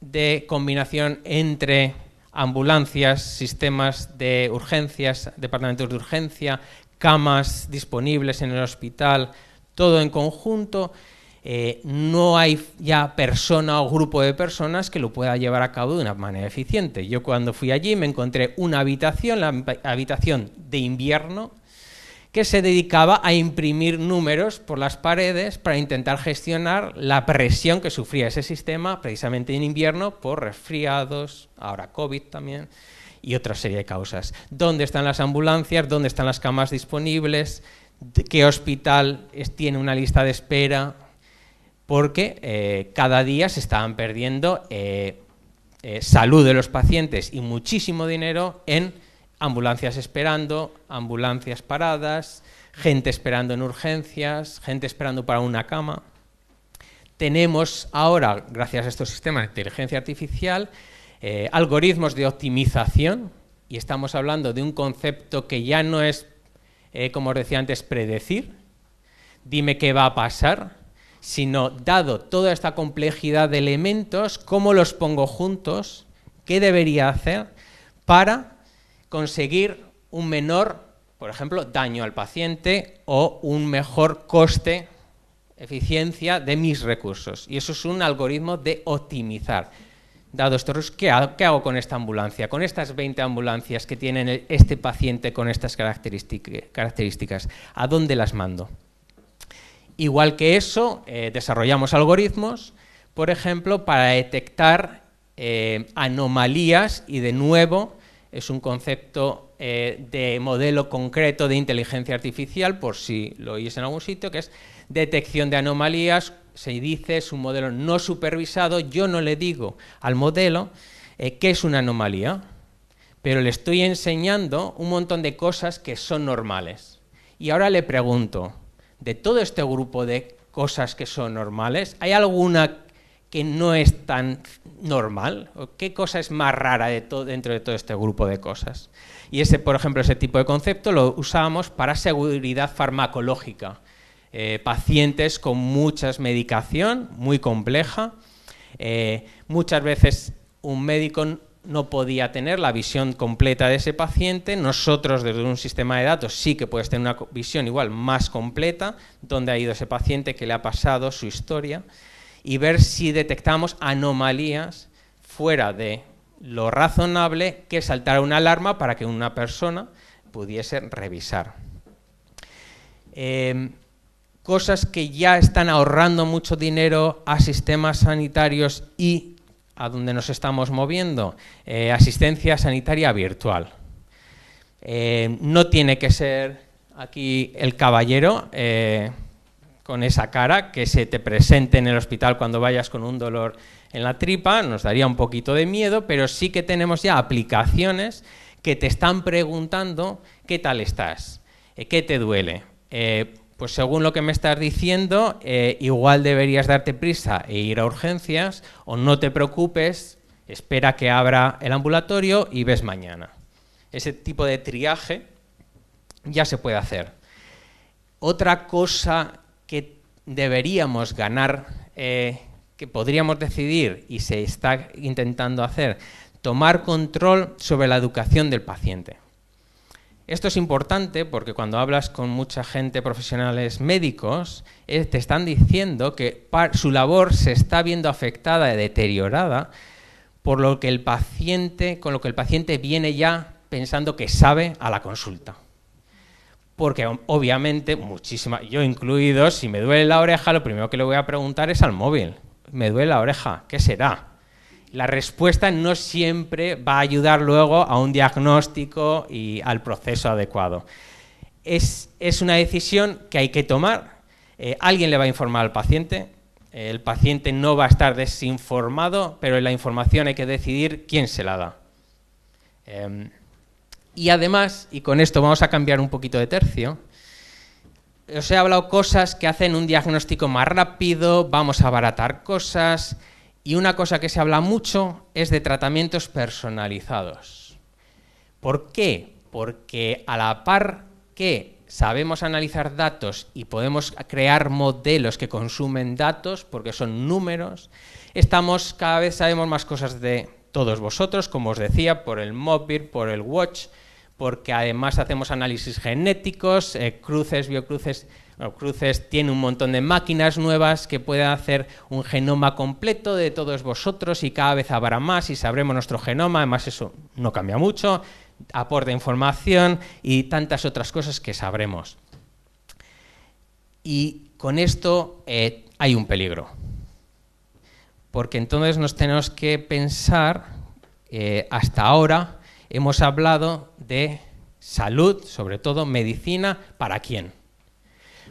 de combinación entre ambulancias, sistemas de urgencias, departamentos de urgencia, camas disponibles en el hospital, todo en conjunto eh, no hay ya persona o grupo de personas que lo pueda llevar a cabo de una manera eficiente. Yo cuando fui allí me encontré una habitación, la habitación de invierno, que se dedicaba a imprimir números por las paredes para intentar gestionar la presión que sufría ese sistema precisamente en invierno por resfriados, ahora COVID también, y otra serie de causas. ¿Dónde están las ambulancias? ¿Dónde están las camas disponibles? ¿Qué hospital tiene una lista de espera? porque eh, cada día se estaban perdiendo eh, eh, salud de los pacientes y muchísimo dinero en ambulancias esperando, ambulancias paradas, gente esperando en urgencias, gente esperando para una cama. Tenemos ahora, gracias a estos sistemas de inteligencia artificial, algoritmos de optimización y estamos hablando de un concepto que ya no es, como os decía antes, predecir, dime qué va a pasar, sino dado toda esta complejidad de elementos, cómo los pongo juntos, qué debería hacer para conseguir un menor, por ejemplo, daño al paciente o un mejor coste, eficiencia de mis recursos. Y eso es un algoritmo de optimizar. Dado esto, ¿qué hago, con esta ambulancia? Con estas 20 ambulancias que tiene e-, este paciente con estas características, ¿a dónde las mando? Igual que eso, eh, desarrollamos algoritmos, por ejemplo, para detectar eh, anomalías y de nuevo es un concepto eh, de modelo concreto de inteligencia artificial, por si lo oís en algún sitio, que es detección de anomalías, se dice, es un modelo no supervisado, yo no le digo al modelo que qué es una anomalía, pero le estoy enseñando un montón de cosas que son normales. Y ahora le pregunto, de todo este grupo de cosas que son normales, ¿hay alguna que no es tan normal? ¿Qué cosa es más rara de dentro de todo este grupo de cosas? Y ese, por ejemplo, ese tipo de concepto lo usábamos para seguridad farmacológica. Eh, pacientes con mucha medicación, muy compleja. Eh, muchas veces un médico no podía tener la visión completa de ese paciente. Nosotros desde un sistema de datos sí que puedes tener una visión igual más completa, donde ha ido ese paciente, qué le ha pasado, su historia, y ver si detectamos anomalías fuera de lo razonable que saltara una alarma para que una persona pudiese revisar. Em, cosas que ya están ahorrando mucho dinero a sistemas sanitarios y a dónde nos estamos moviendo, eh, asistencia sanitaria virtual. Eh, no tiene que ser aquí el caballero eh, con esa cara que se te presente en el hospital cuando vayas con un dolor en la tripa, nos daría un poquito de miedo, pero sí que tenemos ya aplicaciones que te están preguntando qué tal estás, qué te duele pues según lo que me estás diciendo, eh, igual deberías darte prisa e ir a urgencias o no te preocupes, espera que abra el ambulatorio y ves mañana. Ese tipo de triaje ya se puede hacer. Otra cosa que deberíamos ganar, eh, que podríamos decidir y se está intentando hacer, tomar control sobre la educación del paciente. Esto es importante porque cuando hablas con mucha gente, profesionales médicos, eh, te están diciendo que su labor se está viendo afectada y deteriorada por lo que el paciente, con lo que el paciente viene ya pensando que sabe a la consulta. Porque obviamente, muchísima, yo incluido, si me duele la oreja, lo primero que le voy a preguntar es al móvil. ¿Me duele la oreja? ¿Qué será? la respuesta no siempre va a ayudar luego a un diagnóstico y al proceso adecuado. Es, una decisión que hay que tomar. Eh, alguien le va a informar al paciente, el paciente no va a estar desinformado, pero en la información hay que decidir quién se la da. Em, y además, y con esto vamos a cambiar un poquito de tercio, os he hablado cosas que hacen un diagnóstico más rápido, vamos a abaratar cosas, y una cosa que se habla mucho es de tratamientos personalizados. ¿Por qué? Porque a la par que sabemos analizar datos y podemos crear modelos que consumen datos, porque son números, estamos cada vez sabemos más cosas de todos vosotros, como os decía, por el móvil, por el Watch, porque además hacemos análisis genéticos, eh, cruces, biocruces los Cruces tiene un montón de máquinas nuevas que pueden hacer un genoma completo de todos vosotros y cada vez habrá más y sabremos nuestro genoma, además eso no cambia mucho, aporta información y tantas otras cosas que sabremos. Y con esto eh, hay un peligro, porque entonces nos tenemos que pensar, eh, hasta ahora hemos hablado de salud, sobre todo medicina, ¿para quién?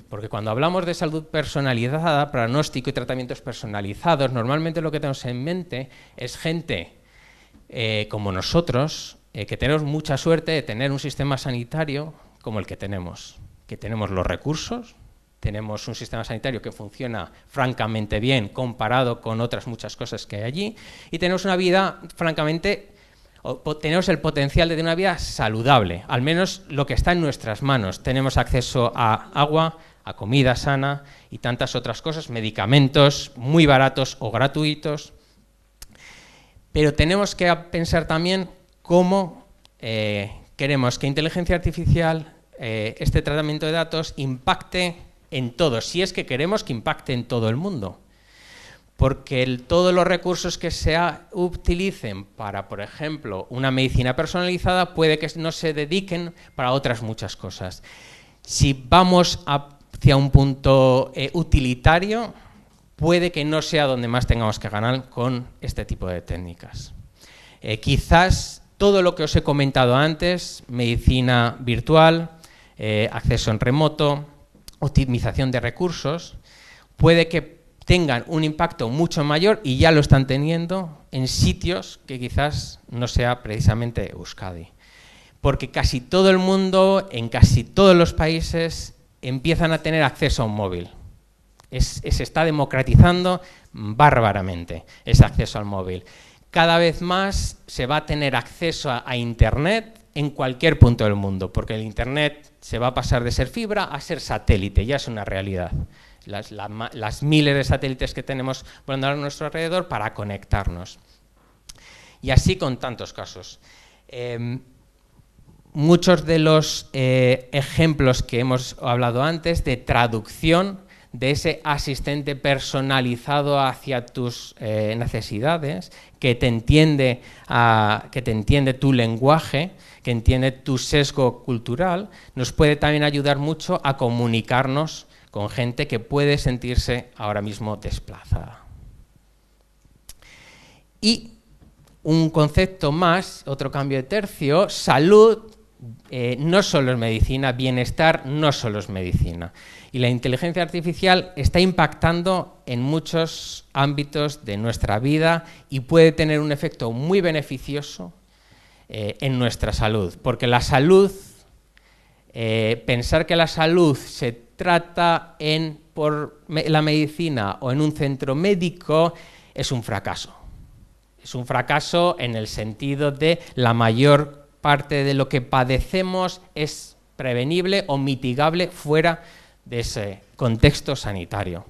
Porque cuando hablamos de salud personalizada, pronóstico y tratamientos personalizados, normalmente lo que tenemos en mente es gente eh, como nosotros, eh, que tenemos mucha suerte de tener un sistema sanitario como el que tenemos, que tenemos los recursos, tenemos un sistema sanitario que funciona francamente bien comparado con otras muchas cosas que hay allí y tenemos una vida francamente tenemos el potencial de tener una vida saludable, al menos lo que está en nuestras manos. Tenemos acceso a agua, a comida sana y tantas otras cosas, medicamentos muy baratos o gratuitos. Pero tenemos que pensar también cómo eh, queremos que inteligencia artificial, eh, este tratamiento de datos, impacte en todos. si es que queremos que impacte en todo el mundo. Porque todos los recursos que se utilicen para, por ejemplo, una medicina personalizada puede que no se dediquen para otras muchas cosas. Si vamos a hacia un punto eh, utilitario, puede que no sea donde más tengamos que ganar con este tipo de técnicas. Eh, quizás todo lo que os he comentado antes, medicina virtual, eh, acceso en remoto, optimización de recursos, puede que tengan un impacto mucho mayor y ya lo están teniendo en sitios que quizás no sea precisamente Euskadi. Porque casi todo el mundo, en casi todos los países, empiezan a tener acceso a un móvil. Eh, se está democratizando bárbaramente ese acceso al móvil. Cada vez más se va a tener acceso a, Internet en cualquier punto del mundo, porque el Internet se va a pasar de ser fibra a ser satélite, ya es una realidad. Las, miles de satélites que tenemos volando a nuestro alrededor para conectarnos. Y así con tantos casos. Em, muchos de los eh, ejemplos que hemos hablado antes de traducción de ese asistente personalizado hacia tus eh, necesidades, que te, entiende ah, que te entiende tu lenguaje, que entiende tu sesgo cultural, nos puede también ayudar mucho a comunicarnos con gente que puede sentirse ahora mismo desplazada. Y un concepto más, otro cambio de tercio, salud eh, no solo es medicina, bienestar no solo es medicina. Y la inteligencia artificial está impactando en muchos ámbitos de nuestra vida y puede tener un efecto muy beneficioso eh, en nuestra salud. Porque la salud, eh, pensar que la salud se trata en, por la medicina o en un centro médico es un fracaso. Es un fracaso en el sentido de la mayor parte de lo que padecemos es prevenible o mitigable fuera de ese contexto sanitario.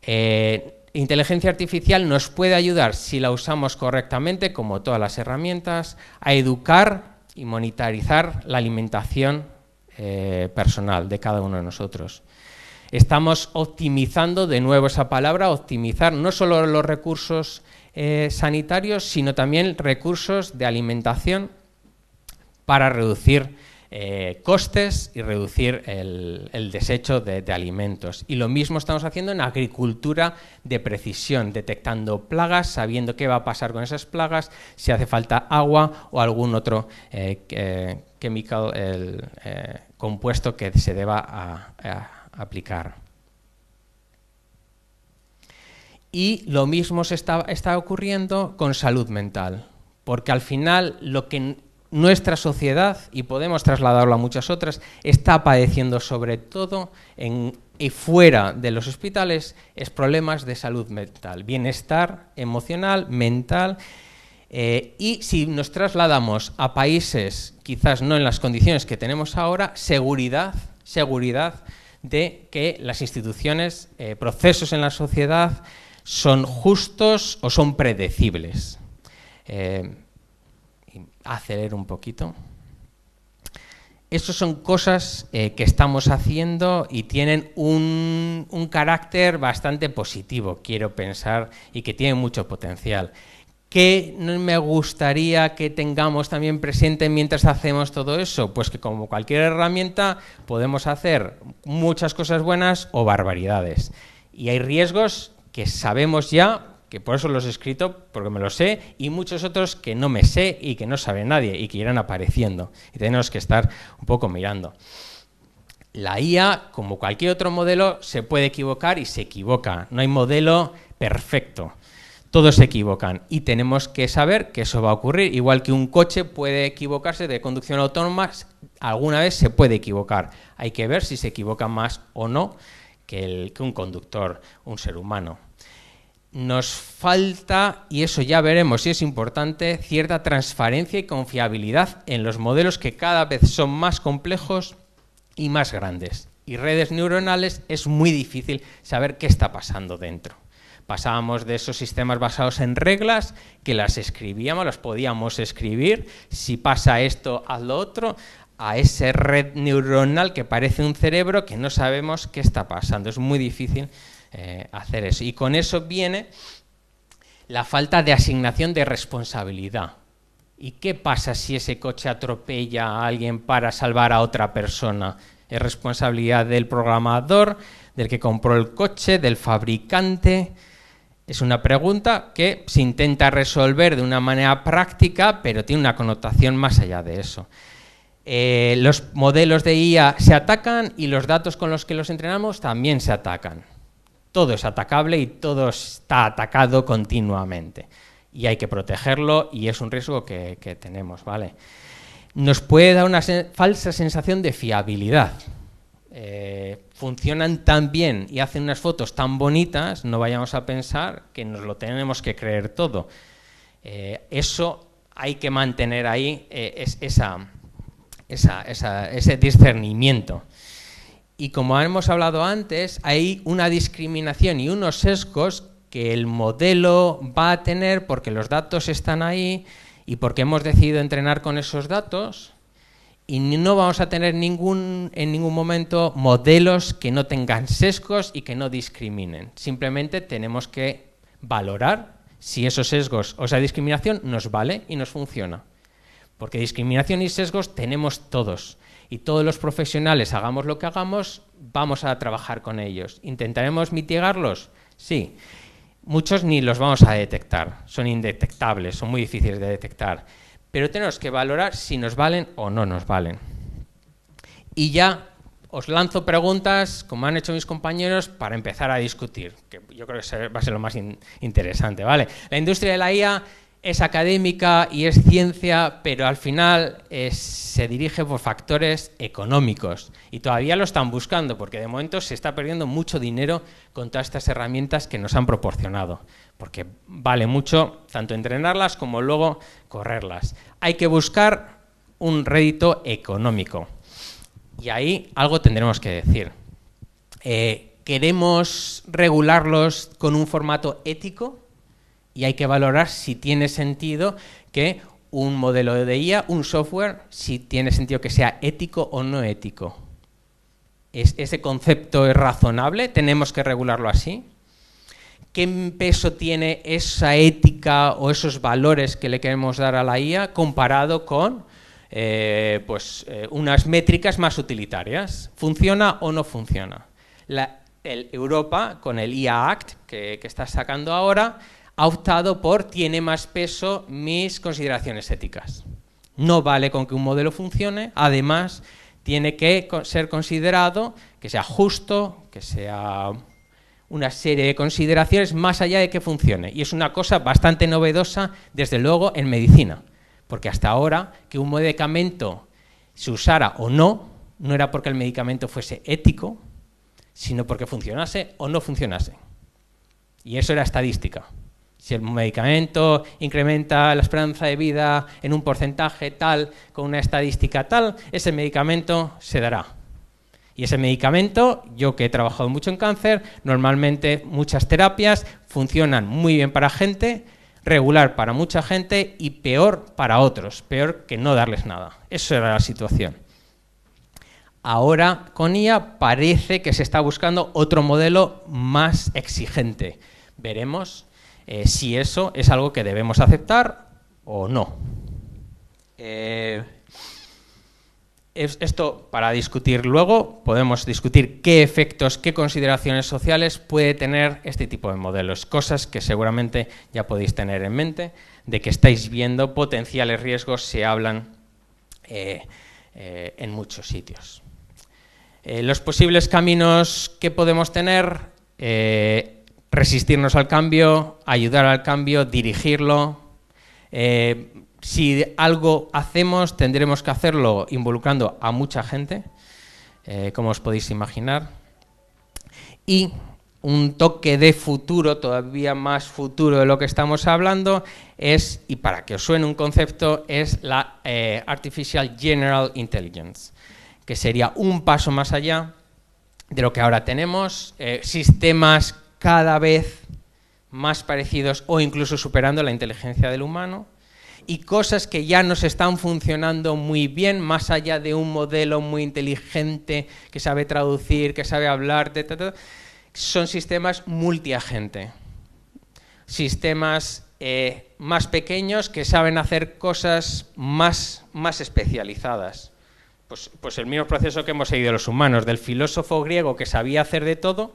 Eh, inteligencia artificial nos puede ayudar, si la usamos correctamente, como todas las herramientas, a educar y monetarizar la alimentación eh, personal de cada uno de nosotros. Estamos optimizando, de nuevo esa palabra, optimizar no solo los recursos eh, sanitarios, sino también recursos de alimentación para reducir eh, costes y reducir el, desecho de, alimentos. Y lo mismo estamos haciendo en agricultura de precisión, detectando plagas, sabiendo qué va a pasar con esas plagas, si hace falta agua o algún otro eh, eh, compuesto que se deba aplicar. Y lo mismo se está, está ocurriendo con salud mental, porque al final lo que nuestra sociedad, y podemos trasladarlo a muchas otras, está padeciendo sobre todo en, y fuera de los hospitales es problemas de salud mental, bienestar emocional, mental. Eh, y si nos trasladamos a países, quizás no en las condiciones que tenemos ahora, seguridad, seguridad de que las instituciones, eh, procesos en la sociedad son justos o son predecibles. Eh, acelerar un poquito. Esas son cosas eh, que estamos haciendo y tienen un, un, carácter bastante positivo, quiero pensar, y que tienen mucho potencial. ¿Qué me gustaría que tengamos también presente mientras hacemos todo eso? Pues que como cualquier herramienta podemos hacer muchas cosas buenas o barbaridades. Y hay riesgos que sabemos ya que por eso los he escrito, porque me lo sé, y muchos otros que no me sé y que no sabe nadie y que irán apareciendo. Y tenemos que estar un poco mirando. La IA, como cualquier otro modelo, se puede equivocar y se equivoca. No hay modelo perfecto. Todos se equivocan y tenemos que saber que eso va a ocurrir. Igual que un coche puede equivocarse de conducción autónoma, alguna vez se puede equivocar. Hay que ver si se equivoca más o no que, el, que un conductor, un ser humano nos falta, y eso ya veremos si es importante, cierta transparencia y confiabilidad en los modelos que cada vez son más complejos y más grandes. Y redes neuronales es muy difícil saber qué está pasando dentro. Pasábamos de esos sistemas basados en reglas, que las escribíamos, las podíamos escribir, si pasa esto, al lo otro, a esa red neuronal que parece un cerebro que no sabemos qué está pasando. Es muy difícil eh, hacer eso. Y con eso viene la falta de asignación de responsabilidad. ¿Y qué pasa si ese coche atropella a alguien para salvar a otra persona? Es responsabilidad del programador, del que compró el coche, del fabricante. Es una pregunta que se intenta resolver de una manera práctica, pero tiene una connotación más allá de eso. Eh, los modelos de IA se atacan y los datos con los que los entrenamos también se atacan todo es atacable y todo está atacado continuamente. Y hay que protegerlo y es un riesgo que, tenemos, ¿vale? Nos puede dar una falsa sensación de fiabilidad. Eh, funcionan tan bien y hacen unas fotos tan bonitas, no vayamos a pensar que nos lo tenemos que creer todo. Eh, eso hay que mantener ahí eh, ese discernimiento. Y como hemos hablado antes, hay una discriminación y unos sesgos que el modelo va a tener porque los datos están ahí y porque hemos decidido entrenar con esos datos y no vamos a tener ningún, en ningún momento modelos que no tengan sesgos y que no discriminen. Simplemente tenemos que valorar si esos sesgos o esa discriminación nos vale y nos funciona. Porque discriminación y sesgos tenemos todos y todos los profesionales, hagamos lo que hagamos, vamos a trabajar con ellos. ¿Intentaremos mitigarlos? Sí. Muchos ni los vamos a detectar, son indetectables, son muy difíciles de detectar, pero tenemos que valorar si nos valen o no nos valen. Y ya os lanzo preguntas, como han hecho mis compañeros, para empezar a discutir, que yo creo que va a ser lo más interesante. ¿vale? La industria de la IA es académica y es ciencia, pero al final se dirige por factores económicos. Y todavía lo están buscando, porque de momento se está perdiendo mucho dinero con todas estas herramientas que nos han proporcionado. Porque vale mucho tanto entrenarlas como luego correrlas. Hay que buscar un rédito económico. Y ahí algo tendremos que decir. Eh, ¿Queremos regularlos con un formato ético? y hay que valorar si tiene sentido que un modelo de IA, un software, si tiene sentido que sea ético o no ético. ¿Ese concepto es razonable? ¿Tenemos que regularlo así? ¿Qué peso tiene esa ética o esos valores que le queremos dar a la IA comparado con eh, pues, eh, unas métricas más utilitarias? ¿Funciona o no funciona? Europa, con el IA Act que está sacando ahora, ha optado por tiene más peso mis consideraciones éticas. No vale con que un modelo funcione, además tiene que ser considerado que sea justo, que sea una serie de consideraciones más allá de que funcione. Y es una cosa bastante novedosa, desde luego, en medicina, porque hasta ahora que un medicamento se usara o no, no era porque el medicamento fuese ético, sino porque funcionase o no funcionase. Y eso era estadística si el medicamento incrementa la esperanza de vida en un porcentaje tal, con una estadística tal, ese medicamento se dará. Y ese medicamento, yo que he trabajado mucho en cáncer, normalmente muchas terapias funcionan muy bien para gente, regular para mucha gente y peor para otros, peor que no darles nada. Esa era la situación. Ahora con IA parece que se está buscando otro modelo más exigente. Veremos eh, si eso es algo que debemos aceptar o no. Eh, esto para discutir luego, podemos discutir qué efectos, qué consideraciones sociales puede tener este tipo de modelos, cosas que seguramente ya podéis tener en mente, de que estáis viendo potenciales riesgos, se hablan eh, en muchos sitios. los posibles caminos que podemos tener resistirnos al cambio, ayudar al cambio, dirigirlo. Eh, si algo hacemos, tendremos que hacerlo involucrando a mucha gente, eh, como os podéis imaginar. Y un toque de futuro, todavía más futuro de lo que estamos hablando, es, y para que os suene un concepto, es la eh, Artificial General Intelligence, que sería un paso más allá de lo que ahora tenemos, eh, sistemas cada vez más parecidos o incluso superando la inteligencia del humano, y cosas que ya nos están funcionando muy bien, más allá de un modelo muy inteligente que sabe traducir, que sabe hablar, son sistemas multiagente, sistemas eh, más pequeños que saben hacer cosas más, más especializadas. Pues, pues el mismo proceso que hemos seguido los humanos, del filósofo griego que sabía hacer de todo,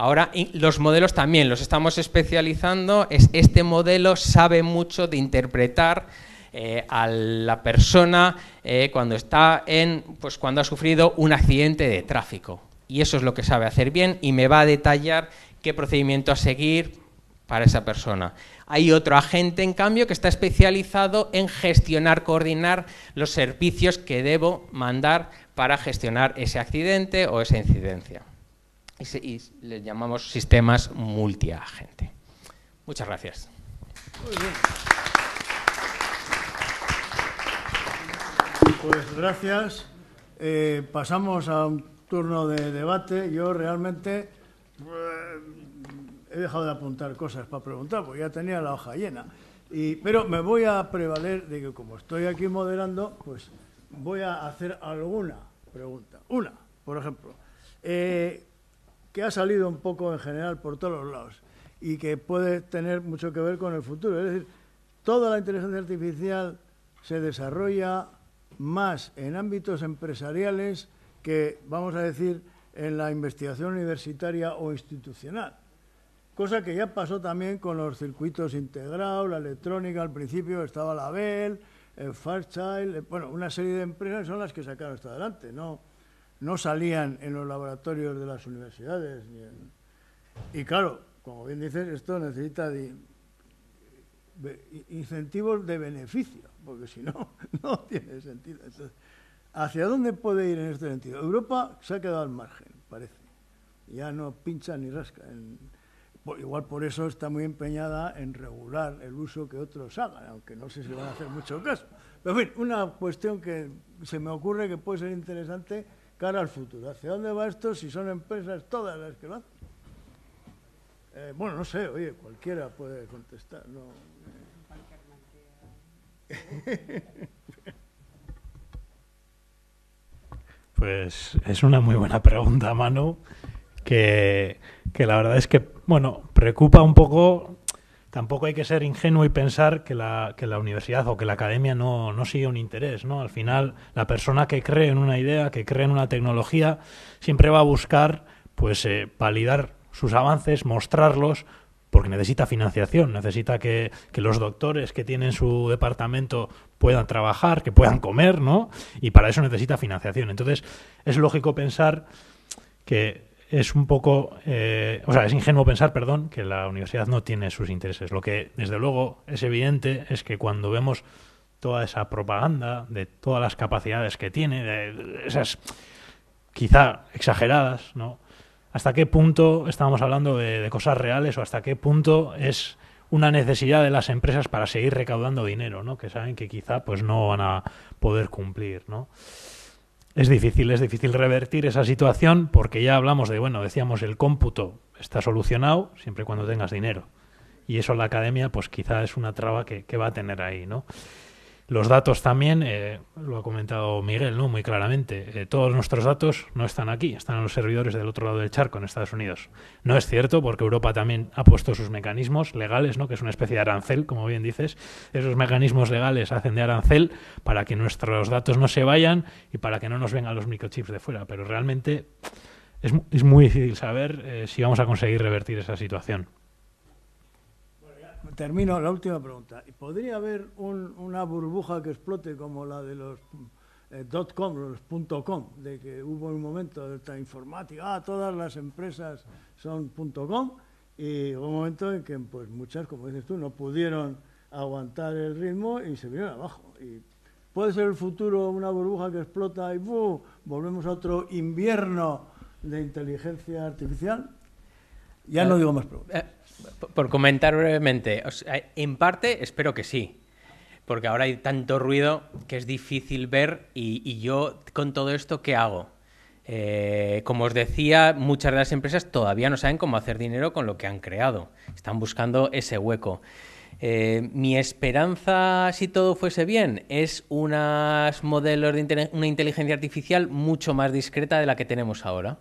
Ahora los modelos también los estamos especializando, este modelo sabe mucho de interpretar eh, a la persona eh, cuando está en, pues, cuando ha sufrido un accidente de tráfico. Y eso es lo que sabe hacer bien y me va a detallar qué procedimiento a seguir para esa persona. Hay otro agente, en cambio, que está especializado en gestionar, coordinar los servicios que debo mandar para gestionar ese accidente o esa incidencia y, les llamamos sistemas multiagente. Muchas gracias. Muy bien. Pues gracias. Eh, pasamos a un turno de debate. Yo realmente eh, he dejado de apuntar cosas para preguntar, porque ya tenía la hoja llena. pero me voy a prevaler de que como estoy aquí moderando, pues voy a hacer alguna pregunta. Una, por ejemplo. Eh, que ha salido un poco en general por todos los lados y que puede tener mucho que ver con el futuro. Es decir, toda la inteligencia artificial se desarrolla más en ámbitos empresariales que, vamos a decir, en la investigación universitaria o institucional. Cosa que ya pasó también con los circuitos integrados, la electrónica, al principio estaba la Bell, el eh, Fairchild, eh, bueno, una serie de empresas son las que sacaron esto adelante, no no salían en los laboratorios de las universidades. Y claro, como bien dices, esto necesita incentivos de beneficio, porque si no, no tiene sentido. ¿Hacia dónde puede ir en este sentido? Europa se ha quedado al margen, parece. Ya no pincha ni rasca. igual por eso está muy empeñada en regular el uso que otros hagan, aunque no sé si van a hacer mucho caso. Pero en fin, una cuestión que se me ocurre que puede ser interesante cara al futuro. ¿Hacia dónde va esto si son empresas todas las que lo hacen? Eh, bueno, no sé, oye, cualquiera puede contestar. Pues es una muy buena pregunta, Manu, que, que, la verdad es que, bueno, preocupa un poco tampoco hay que ser ingenuo y pensar que la, universidad o que la academia no, sigue un interés, ¿no? Al final, la persona que cree en una idea, que cree en una tecnología, siempre va a buscar, pues, eh, validar sus avances, mostrarlos, porque necesita financiación, necesita que, que, los doctores que tienen su departamento puedan trabajar, que puedan comer, ¿no? Y para eso necesita financiación. Entonces, es lógico pensar que es un poco, eh, o sea, es ingenuo pensar, perdón, que la universidad no tiene sus intereses. Lo que desde luego es evidente es que cuando vemos toda esa propaganda de todas las capacidades que tiene, de esas quizá exageradas, ¿no? ¿Hasta qué punto estamos hablando de, de cosas reales o hasta qué punto es una necesidad de las empresas para seguir recaudando dinero, ¿no? Que saben que quizá pues no van a poder cumplir, ¿no? Es difícil, es difícil revertir esa situación porque ya hablamos de, bueno, decíamos el cómputo está solucionado siempre cuando tengas dinero. Y eso la academia, pues quizá es una traba que, que va a tener ahí, ¿no? Los datos también, eh, lo ha comentado Miguel, ¿no? Muy claramente. Eh, todos nuestros datos no están aquí, están en los servidores del otro lado del charco, en Estados Unidos. No es cierto, porque Europa también ha puesto sus mecanismos legales, ¿no? Que es una especie de arancel, como bien dices. Esos mecanismos legales hacen de arancel para que nuestros datos no se vayan y para que no nos vengan los microchips de fuera. Pero realmente es, muy difícil saber eh, si vamos a conseguir revertir esa situación termino la última pregunta. ¿Podría haber una burbuja que explote como la de los eh, .com, los .com, de que hubo un momento de esta informática, ah, todas las empresas son .com, y hubo un momento en que pues muchas, como dices tú, no pudieron aguantar el ritmo y se vinieron abajo. puede ser el futuro una burbuja que explota y volvemos a otro invierno de inteligencia artificial. Ya no eh, digo más preguntas. Eh, por comentar brevemente, en parte espero que sí, porque ahora hay tanto ruido que es difícil ver y, yo con todo esto, ¿qué hago? Eh, como os decía, muchas de las empresas todavía no saben cómo hacer dinero con lo que han creado, están buscando ese hueco. Eh, mi esperanza, si todo fuese bien, es unos modelos de una inteligencia artificial mucho más discreta de la que tenemos ahora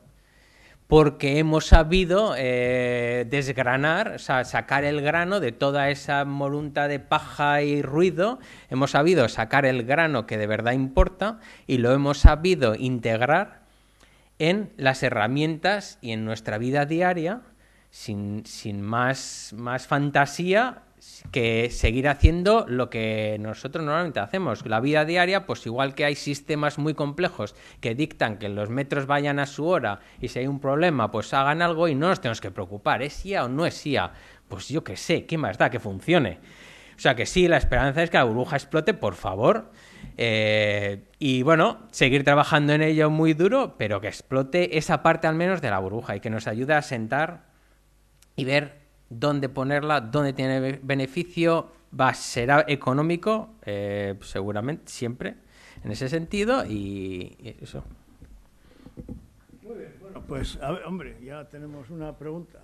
porque hemos sabido eh, desgranar, sacar el grano de toda esa molunta de paja y ruido, hemos sabido sacar el grano que de verdad importa y lo hemos sabido integrar en las herramientas y en nuestra vida diaria, sin, más, más fantasía que seguir haciendo lo que nosotros normalmente hacemos. La vida diaria, pues igual que hay sistemas muy complejos que dictan que los metros vayan a su hora y si hay un problema, pues hagan algo y no nos tenemos que preocupar, ¿es IA o no es IA? Pues yo qué sé, ¿qué más da que funcione? O sea que sí, la esperanza es que la burbuja explote, por favor. Eh, y bueno, seguir trabajando en ello muy duro, pero que explote esa parte al menos de la burbuja y que nos ayude a sentar y ver dónde ponerla, dónde tiene beneficio, va, será económico, eh, seguramente, siempre, en ese sentido, y, eso. Muy bien, bueno, pues, hombre, ya tenemos una pregunta.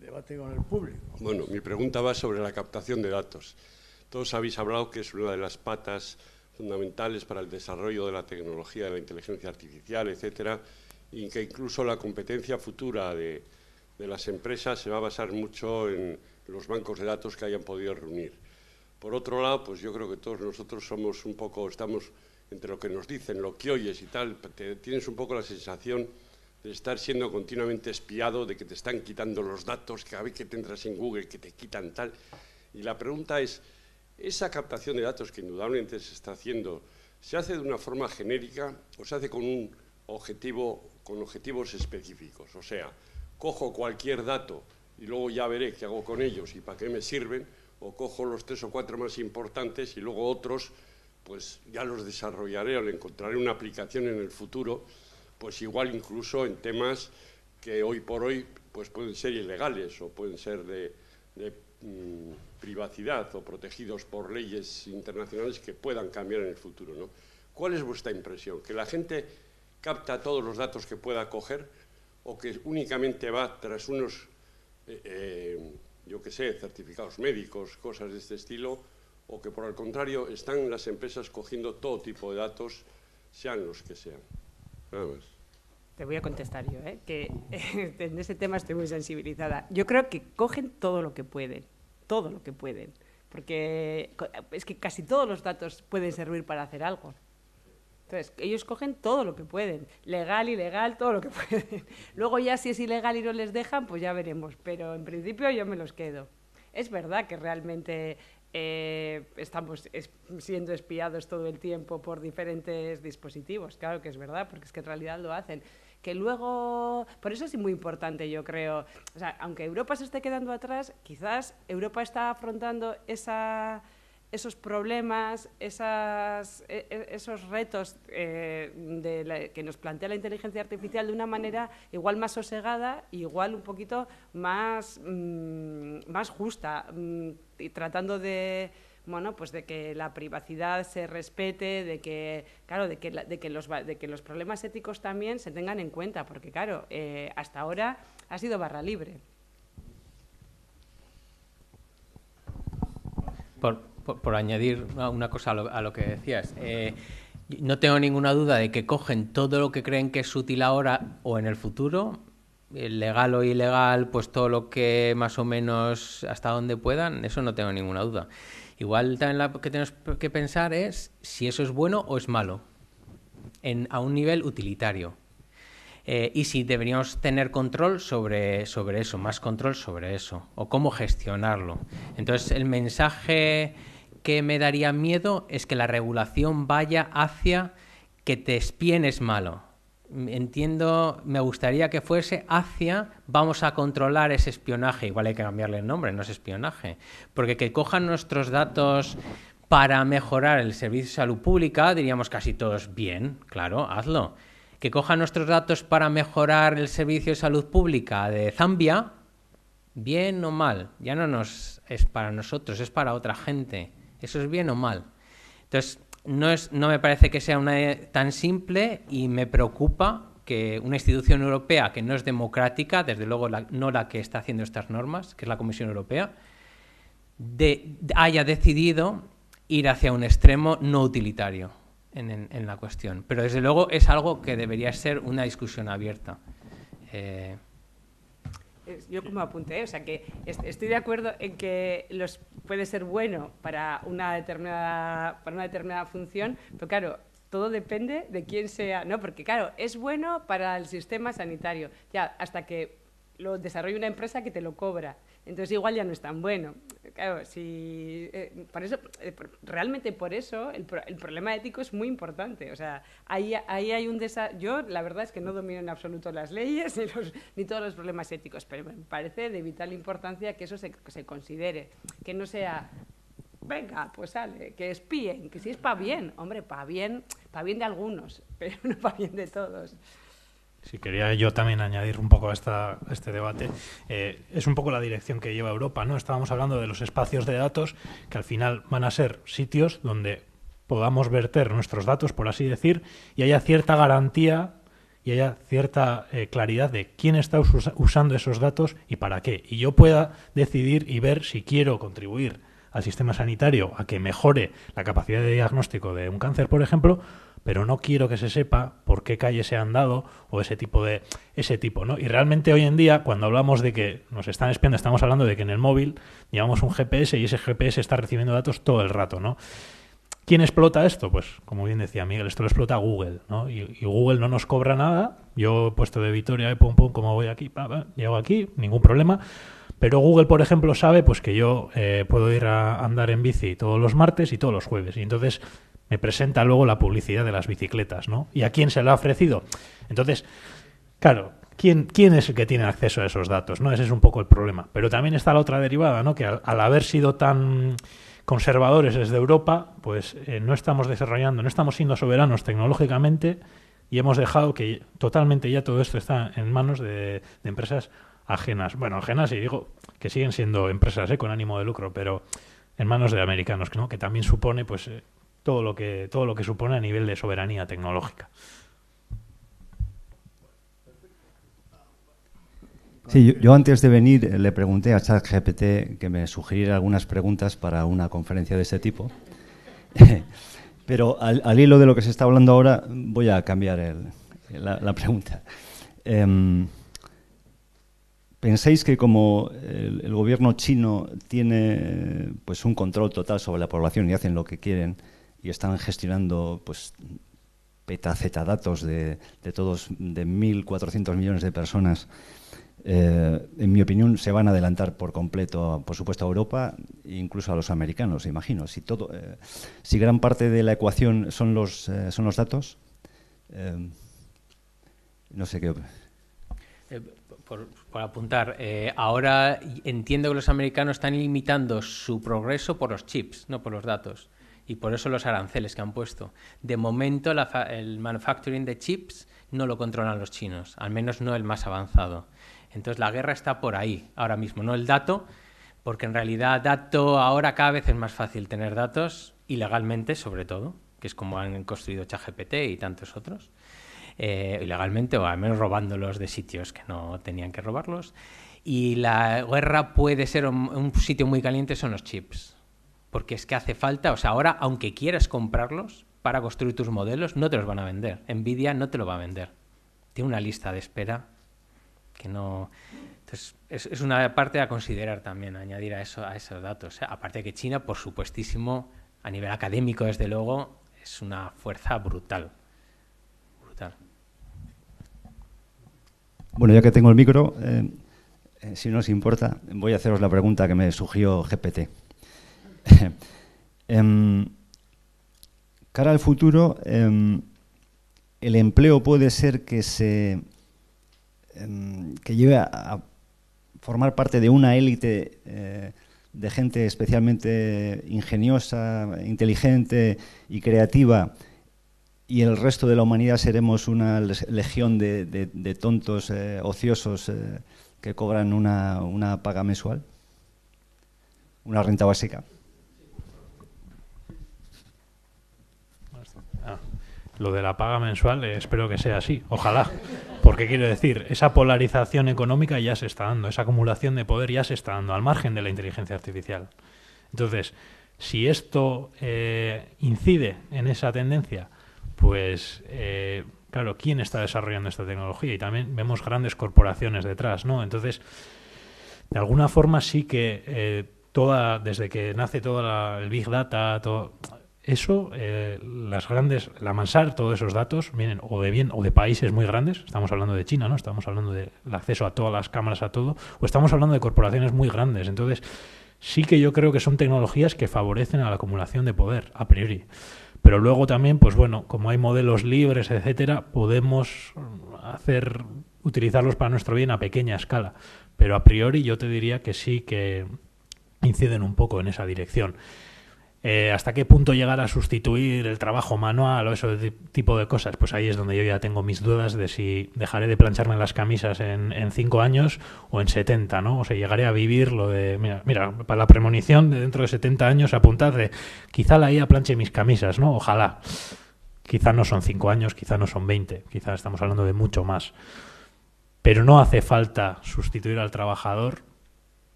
Debate con el público. Bueno, mi pregunta va sobre la captación de datos. Todos habéis hablado que es una de las patas fundamentales para el desarrollo de la tecnología, de la inteligencia artificial, etcétera, y que incluso la competencia futura de, de las empresas se va a basar mucho en los bancos de datos que hayan podido reunir. Por otro lado, pues yo creo que todos nosotros somos un poco, estamos entre lo que nos dicen, lo que oyes y tal, tienes un poco la sensación de estar siendo continuamente espiado, de que te están quitando los datos, cada vez que te entras en Google, que te quitan tal. Y la pregunta es, esa captación de datos que indudablemente se está haciendo, ¿se hace de una forma genérica o se hace con un objetivo, con objetivos específicos? O sea, cojo cualquier dato y luego ya veré qué hago con ellos y para qué me sirven, o cojo los tres o cuatro más importantes y luego otros, pues ya los desarrollaré o le encontraré una aplicación en el futuro, pues igual incluso en temas que hoy por hoy pues pueden ser ilegales o pueden ser de, mm, privacidad o protegidos por leyes internacionales que puedan cambiar en el futuro. ¿Cuál es vuestra impresión? ¿Que la gente capta todos los datos que pueda coger? o que únicamente va tras unos, eh, eh, yo qué sé, certificados médicos, cosas de este estilo, o que por el contrario están las empresas cogiendo todo tipo de datos, sean los que sean. Te voy a contestar yo, ¿eh? que eh, en este tema estoy muy sensibilizada. Yo creo que cogen todo lo que pueden, todo lo que pueden, porque es que casi todos los datos pueden servir para hacer algo. Entonces, ellos cogen todo lo que pueden, legal, ilegal, todo lo que pueden. Luego ya si es ilegal y no les dejan, pues ya veremos, pero en principio yo me los quedo. Es verdad que realmente eh, estamos siendo espiados todo el tiempo por diferentes dispositivos, claro que es verdad, porque es que en realidad lo hacen. Que luego, por eso es muy importante, yo creo, o sea, aunque Europa se esté quedando atrás, quizás Europa está afrontando esa esos problemas, e, e, esos retos eh, que nos plantea la inteligencia artificial de una manera igual más sosegada, igual un poquito más, mm, más justa, mm, y tratando de bueno, pues de que la privacidad se respete, de que, claro, de que, los, problemas éticos también se tengan en cuenta, porque claro, eh, hasta ahora ha sido barra libre. Por, por, añadir una cosa a lo, que decías. Eh, no tengo ninguna duda de que cogen todo lo que creen que es útil ahora o en el futuro, eh, legal o ilegal, pues todo lo que más o menos hasta donde puedan, eso no tengo ninguna duda. Igual también lo que tenemos que pensar es si eso es bueno o es malo, en, a un nivel utilitario. Eh, y si deberíamos tener control sobre, sobre eso, más control sobre eso, o cómo gestionarlo. Entonces, el mensaje que me daría miedo es que la regulación vaya hacia que te espienes malo. Entiendo, me gustaría que fuese hacia vamos a controlar ese espionaje. Igual hay que cambiarle el nombre, no es espionaje. Porque que cojan nuestros datos para mejorar el servicio de salud pública, diríamos casi todos bien, claro, hazlo. Que cojan nuestros datos para mejorar el servicio de salud pública de Zambia, bien o mal, ya no nos es para nosotros, es para otra gente. ¿Eso es bien o mal? Entonces, no, no me parece que sea una, tan simple y me preocupa que una institución europea que no es democrática, desde luego no la que está haciendo estas normas, que es la Comisión Europea, haya decidido ir hacia un extremo no utilitario en, la cuestión. Pero desde luego es algo que debería ser una discusión abierta. Eh, yo como apunté, o sea que estoy de acuerdo en que los puede ser bueno para una determinada, para una determinada función, pero claro, todo depende de quién sea, ¿no? Porque claro, es bueno para el sistema sanitario, ya, hasta que lo desarrolle una empresa que te lo cobra. Entonces igual ya no es tan bueno. Claro, si, eh, eso, eh, realmente por eso el, problema ético es muy importante. O sea, ahí, ahí hay un desa. Yo la verdad es que no domino en absoluto las leyes ni, todos los problemas éticos, pero me parece de vital importancia que eso se, considere, que no sea venga, pues sale, que espíen, que si es para bien, hombre, pa bien, para bien de algunos, pero no para bien de todos. Si quería yo también añadir un poco a, esta, este debate, eh, es un poco la dirección que lleva Europa, ¿no? Estábamos hablando de los espacios de datos, que al final van a ser sitios donde podamos verter nuestros datos, por así decir, y haya cierta garantía y haya cierta eh, claridad de quién está usando esos datos y para qué. Y yo pueda decidir y ver si quiero contribuir al sistema sanitario a que mejore la capacidad de diagnóstico de un cáncer, por ejemplo, pero no quiero que se sepa por qué calle se han dado o ese tipo de ese tipo, ¿no? Y realmente hoy en día cuando hablamos de que nos están espiando, estamos hablando de que en el móvil llevamos un GPS y ese GPS está recibiendo datos todo el rato, ¿no? ¿Quién explota esto? Pues, como bien decía Miguel, esto lo explota Google, ¿no? Y, Google no nos cobra nada. Yo he puesto de Vitoria, eh, pum, pum, como voy aquí, pa, llego aquí, ningún problema. Pero Google, por ejemplo, sabe pues que yo eh, puedo ir a andar en bici todos los martes y todos los jueves. Y entonces me presenta luego la publicidad de las bicicletas, ¿no? ¿Y a quién se lo ha ofrecido? Entonces, claro, ¿quién, ¿quién, es el que tiene acceso a esos datos? ¿no? Ese es un poco el problema. Pero también está la otra derivada, ¿no? Que al, haber sido tan conservadores desde Europa, pues eh, no estamos desarrollando, no estamos siendo soberanos tecnológicamente y hemos dejado que totalmente ya todo esto está en manos de, empresas ajenas. Bueno, ajenas y digo que siguen siendo empresas ¿eh? con ánimo de lucro, pero en manos de americanos, ¿no? que también supone pues eh, todo lo que, todo lo que supone a nivel de soberanía tecnológica. Sí, yo, antes de venir eh, le pregunté a ChatGPT que me sugiriera algunas preguntas para una conferencia de este tipo. Pero al, hilo de lo que se está hablando ahora, voy a cambiar la, pregunta. Em, ¿Pensáis que como el, el, gobierno chino tiene pues un control total sobre la población y hacen lo que quieren, y están gestionando pues z de, de todos, de 1.400 millones de personas, eh, en mi opinión, se van a adelantar por completo, por supuesto, a Europa e incluso a los americanos, imagino. Si, todo, eh, si gran parte de la ecuación son los, eh, son los datos, no sé qué. Por, por, apuntar, ahora entiendo que los americanos están limitando su progreso por los chips, no por los datos y por eso los aranceles que han puesto. De momento el manufacturing de chips no lo controlan los chinos, al menos no el más avanzado. Entonces la guerra está por ahí ahora mismo, no el dato, porque en realidad dato ahora cada vez es más fácil tener datos, ilegalmente sobre todo, que es como han construido ChatGPT y tantos otros, eh, ilegalmente o al menos robándolos de sitios que no tenían que robarlos. Y la guerra puede ser un sitio muy caliente, son los chips porque es que hace falta, o sea, ahora aunque quieras comprarlos para construir tus modelos, no te los van a vender. Nvidia no te lo va a vender. Tiene una lista de espera que no... Entonces, es, una parte a considerar también, añadir a, eso, a esos datos. Aparte de que China, por supuestísimo, a nivel académico, desde luego, es una fuerza brutal. Brutal. Bueno, ya que tengo el micro, eh, eh, si no os importa, voy a haceros la pregunta que me surgió GPT. Em, cara al futuro, em, el empleo puede ser que se em, que lleve a, formar parte de una élite eh, de gente especialmente ingeniosa, inteligente y creativa, y el resto de la humanidad seremos una legión de, tontos eh, ociosos eh, que cobran una paga mensual, una renta básica. lo de la paga mensual eh, espero que sea así, ojalá. Porque quiero decir, esa polarización económica ya se está dando, esa acumulación de poder ya se está dando al margen de la inteligencia artificial. Entonces, si esto eh, incide en esa tendencia, pues eh, claro, ¿quién está desarrollando esta tecnología? Y también vemos grandes corporaciones detrás, ¿no? Entonces, de alguna forma sí que toda, desde que nace todo el Big Data, todo, eso, eh, las grandes, la Mansar, todos esos datos vienen o de bien o de países muy grandes. Estamos hablando de China, ¿no? Estamos hablando del acceso a todas las cámaras, a todo. O estamos hablando de corporaciones muy grandes. Entonces, sí que yo creo que son tecnologías que favorecen a la acumulación de poder, a priori. Pero luego también, pues bueno, como hay modelos libres, etcétera, podemos hacer utilizarlos para nuestro bien a pequeña escala. Pero a priori yo te diría que sí que inciden un poco en esa dirección. Eh, hasta qué punto llegar a sustituir el trabajo manual o ese tipo de cosas, pues ahí es donde yo ya tengo mis dudas de si dejaré de plancharme las camisas en, en cinco años o en 70, ¿no? O sea, llegaré a vivir lo de, mira, mira, para la premonición de dentro de 70 años apuntad de, quizá la IA planche mis camisas, ¿no? Ojalá. Quizá no son cinco años, quizá no son 20, quizá estamos hablando de mucho más. Pero no hace falta sustituir al trabajador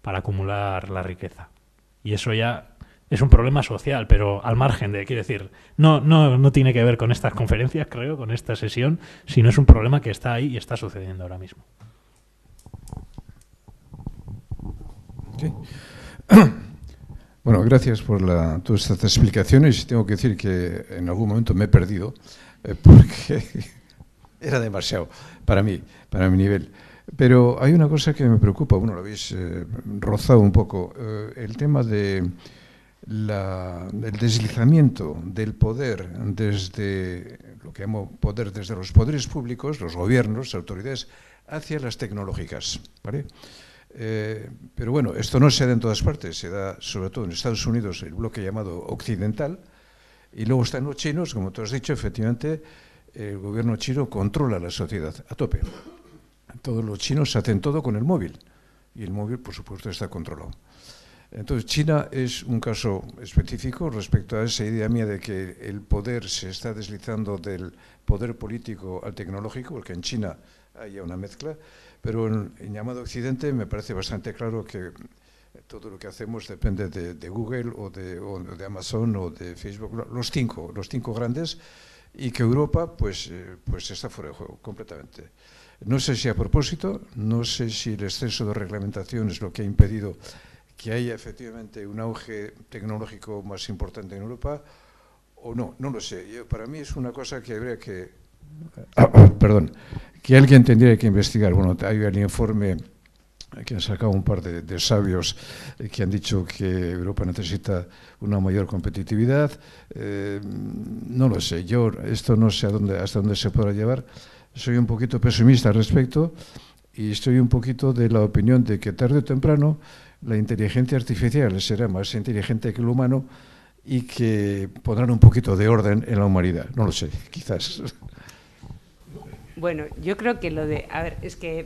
para acumular la riqueza. Y eso ya es un problema social, pero al margen de, quiero decir, no, no, no tiene que ver con estas conferencias, creo, con esta sesión, sino es un problema que está ahí y está sucediendo ahora mismo. Bueno, gracias por todas estas explicaciones. Tengo que decir que en algún momento me he perdido eh, porque era demasiado para mí, para mi nivel. Pero hay una cosa que me preocupa, bueno, lo habéis eh, rozado un poco, eh, el tema de el deslizamiento del poder desde lo que poder desde los poderes públicos, los gobiernos, las autoridades, hacia las tecnológicas. ¿vale? Eh, pero bueno, esto no se da en todas partes, se da sobre todo en Estados Unidos, el bloque llamado occidental, y luego están los chinos, como tú has dicho, efectivamente el gobierno chino controla la sociedad a tope. Todos los chinos hacen todo con el móvil, y el móvil, por supuesto, está controlado. Entonces, China es un caso específico respecto a esa idea mía de que el poder se está deslizando del poder político al tecnológico, porque en China hay una mezcla, pero en, llamado Occidente me parece bastante claro que todo lo que hacemos depende de, Google o de, de, Amazon o de Facebook, los cinco, los cinco grandes, y que Europa pues, eh, pues está fuera de juego completamente. No sé si a propósito, no sé si el exceso de reglamentación es lo que ha impedido que haya efectivamente un auge tecnológico más importante en Europa o no, no lo sé. para mí es una cosa que habría que, ah, perdón, que alguien tendría que investigar. Bueno, hay un informe que han sacado un par de, sabios que han dicho que Europa necesita una mayor competitividad. Eh, no lo sé, yo esto no sé hasta dónde se podrá llevar. Soy un poquito pesimista al respecto y estoy un poquito de la opinión de que tarde o temprano la inteligencia artificial será más inteligente que el humano y que pondrán un poquito de orden en la humanidad. No lo sé, quizás. Bueno, yo creo que lo de... A ver, es que...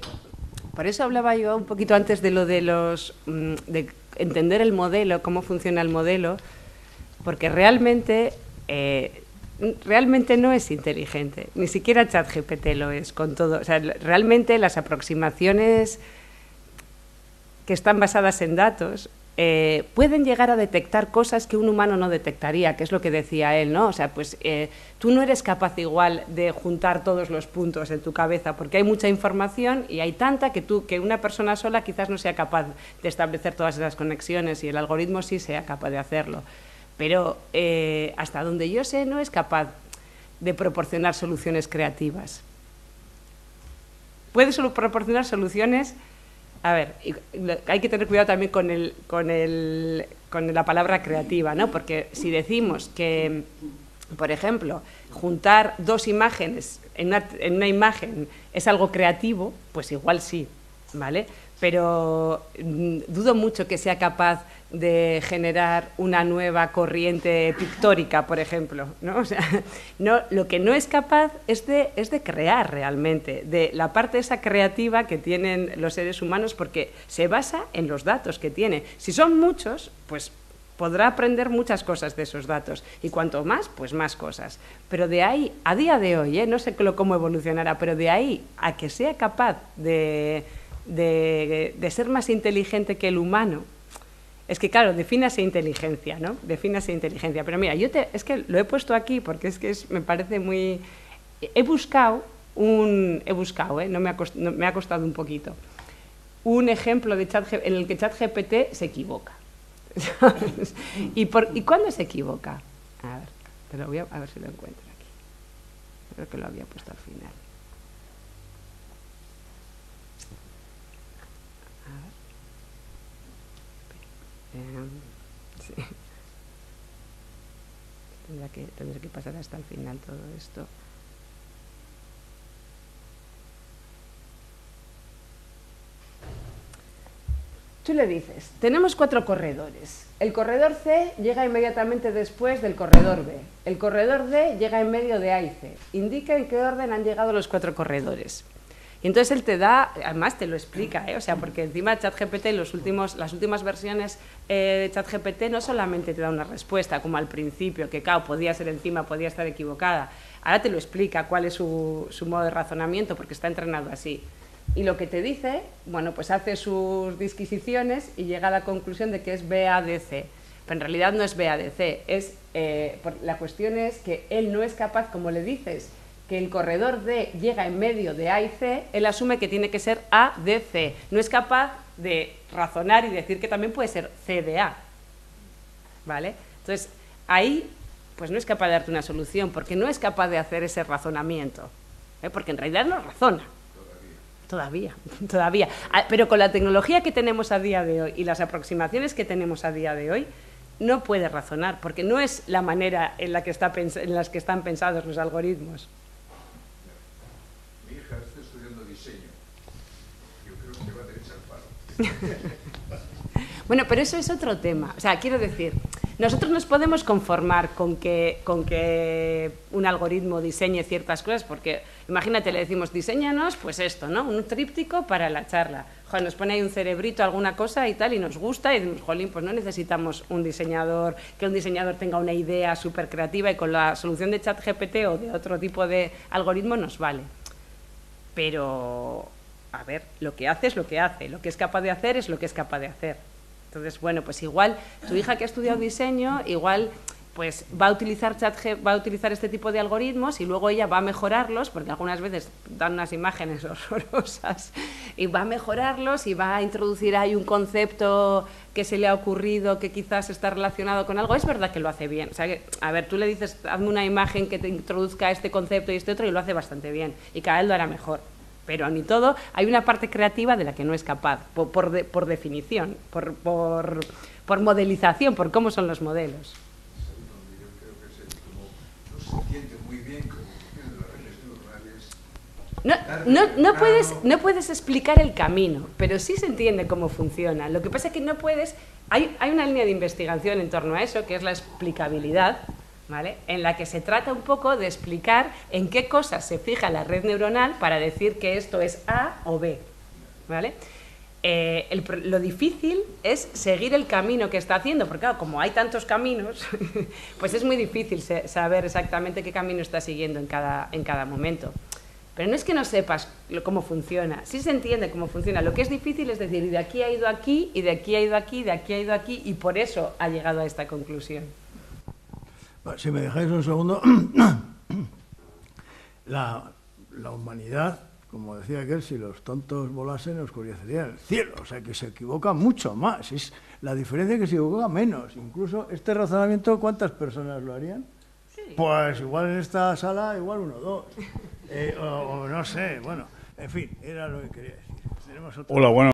Por eso hablaba yo un poquito antes de lo de los... Mm, de entender el modelo, cómo funciona el modelo, porque realmente... Eh, realmente no es inteligente, ni siquiera ChatGPT lo es con todo. O sea, realmente las aproximaciones que están basadas en datos, eh, pueden llegar a detectar cosas que un humano no detectaría, que es lo que decía él, ¿no? O sea, pues eh, tú no eres capaz igual de juntar todos los puntos en tu cabeza, porque hay mucha información y hay tanta que tú, que una persona sola quizás no sea capaz de establecer todas esas conexiones y el algoritmo sí sea capaz de hacerlo. Pero eh, hasta donde yo sé, no es capaz de proporcionar soluciones creativas. Puede solo proporcionar soluciones a ver, hay que tener cuidado también con, el, con, el, con la palabra creativa, ¿no? Porque si decimos que, por ejemplo, juntar dos imágenes en una, en una imagen es algo creativo, pues igual sí, ¿vale? pero mm, dudo mucho que sea capaz de generar una nueva corriente pictórica, por ejemplo. ¿no? sea, no, lo que no es capaz es de, es de crear realmente, de la parte esa creativa que tienen los seres humanos, porque se basa en los datos que tiene. Si son muchos, pues podrá aprender muchas cosas de esos datos y cuanto más, pues más cosas. Pero de ahí, a día de hoy, ¿eh? no sé cómo evolucionará, pero de ahí a que sea capaz de de, ser más inteligente que el humano, es que, claro, defínase inteligencia, ¿no? Defínase inteligencia. Pero mira, yo te, es que lo he puesto aquí porque es que me parece muy... He buscado un... He buscado, ¿eh? No me, ha me ha, costado un poquito. Un ejemplo de chat, en el que ChatGPT se equivoca. ¿Y, por, ¿Y cuándo se equivoca? A ver, te voy a, a ver si lo encuentro aquí. Creo que lo había puesto al final. Eh, Tendrá que, que pasar hasta el final todo esto. Tú le dices, tenemos cuatro corredores. El corredor C llega inmediatamente después del corredor B. El corredor D llega en medio de A y C. Indica en qué orden han llegado los cuatro corredores. Y entonces él te da, además te lo explica, ¿eh? o sea, porque encima ChatGPT, los últimos, las últimas versiones eh, de ChatGPT no solamente te da una respuesta, como al principio, que claro, podía ser encima, podía estar equivocada. Ahora te lo explica cuál es su, modo de razonamiento, porque está entrenado así. Y lo que te dice, bueno, pues hace sus disquisiciones y llega a la conclusión de que es BADC. Pero en realidad no es BADC, eh, la cuestión es que él no es capaz, como le dices, que el corredor D llega en medio de A y C, él asume que tiene que ser A de C. No es capaz de razonar y decir que también puede ser C de A. ¿Vale? Entonces, ahí pues no es capaz de darte una solución, porque no es capaz de hacer ese razonamiento. ¿eh? Porque en realidad no razona. Todavía, todavía. Ah, pero con la tecnología que tenemos a día de hoy y las aproximaciones que tenemos a día de hoy, no puede razonar, porque no es la manera en la en que están pensados los algoritmos. bueno, pero eso es otro tema. O sea, quiero decir, nosotros nos podemos conformar con que, un algoritmo diseñe ciertas cosas, porque imagínate, le decimos, diseñanos, pues esto, ¿no? Un tríptico para la charla. Joder, nos pone ahí un cerebrito, alguna cosa y tal, y nos gusta, y decimos, jolín, pues no necesitamos un diseñador, que un diseñador tenga una idea súper creativa y con la solución de ChatGPT o de otro tipo de algoritmo nos vale. Pero a ver, lo que hace es lo que hace, lo que es capaz de hacer es lo que es capaz de hacer. Entonces, bueno, pues igual tu hija que ha estudiado diseño, igual pues, va a utilizar va a utilizar este tipo de algoritmos y luego ella va a mejorarlos porque algunas veces dan unas imágenes horrorosas y va a mejorarlos y va a introducir ahí un concepto que se le ha ocurrido que quizás está relacionado con algo es verdad que lo hace bien o sea a ver tú le dices hazme una imagen que te introduzca este concepto y este otro y lo hace bastante bien y cada vez lo hará mejor pero ni todo, hay una parte creativa de la que no es capaz, por, definición, por, modelización, por cómo son los modelos. No, no, no, puedes, explicar el camino, pero sí se entiende cómo funciona. Lo que pasa es que no puedes... hay una línea de investigación en torno a eso, que es la explicabilidad, en la que se trata un poco de explicar en qué cosas se fija la red neuronal para decir que esto es A o B. Eh, lo difícil es seguir el camino que está haciendo, porque como hay tantos caminos, pues es muy difícil saber exactamente qué camino está siguiendo en cada, en cada momento. Pero no es que no sepas cómo funciona, sí se entiende cómo funciona. Lo que es difícil es decir, y de aquí ha ido aquí, y de aquí ha ido aquí, y de aquí ha ido aquí, y por eso ha llegado a esta conclusión si me dejáis un segundo, la, la, humanidad, como decía aquel, si los tontos volasen, oscurecería el cielo. O sea, que se equivoca mucho más. Es la diferencia que se equivoca menos. Incluso este razonamiento, ¿cuántas personas lo harían? Pues igual en esta sala, igual uno dos. Eh, o, no sé, bueno. En fin, era lo que quería decir. Hola,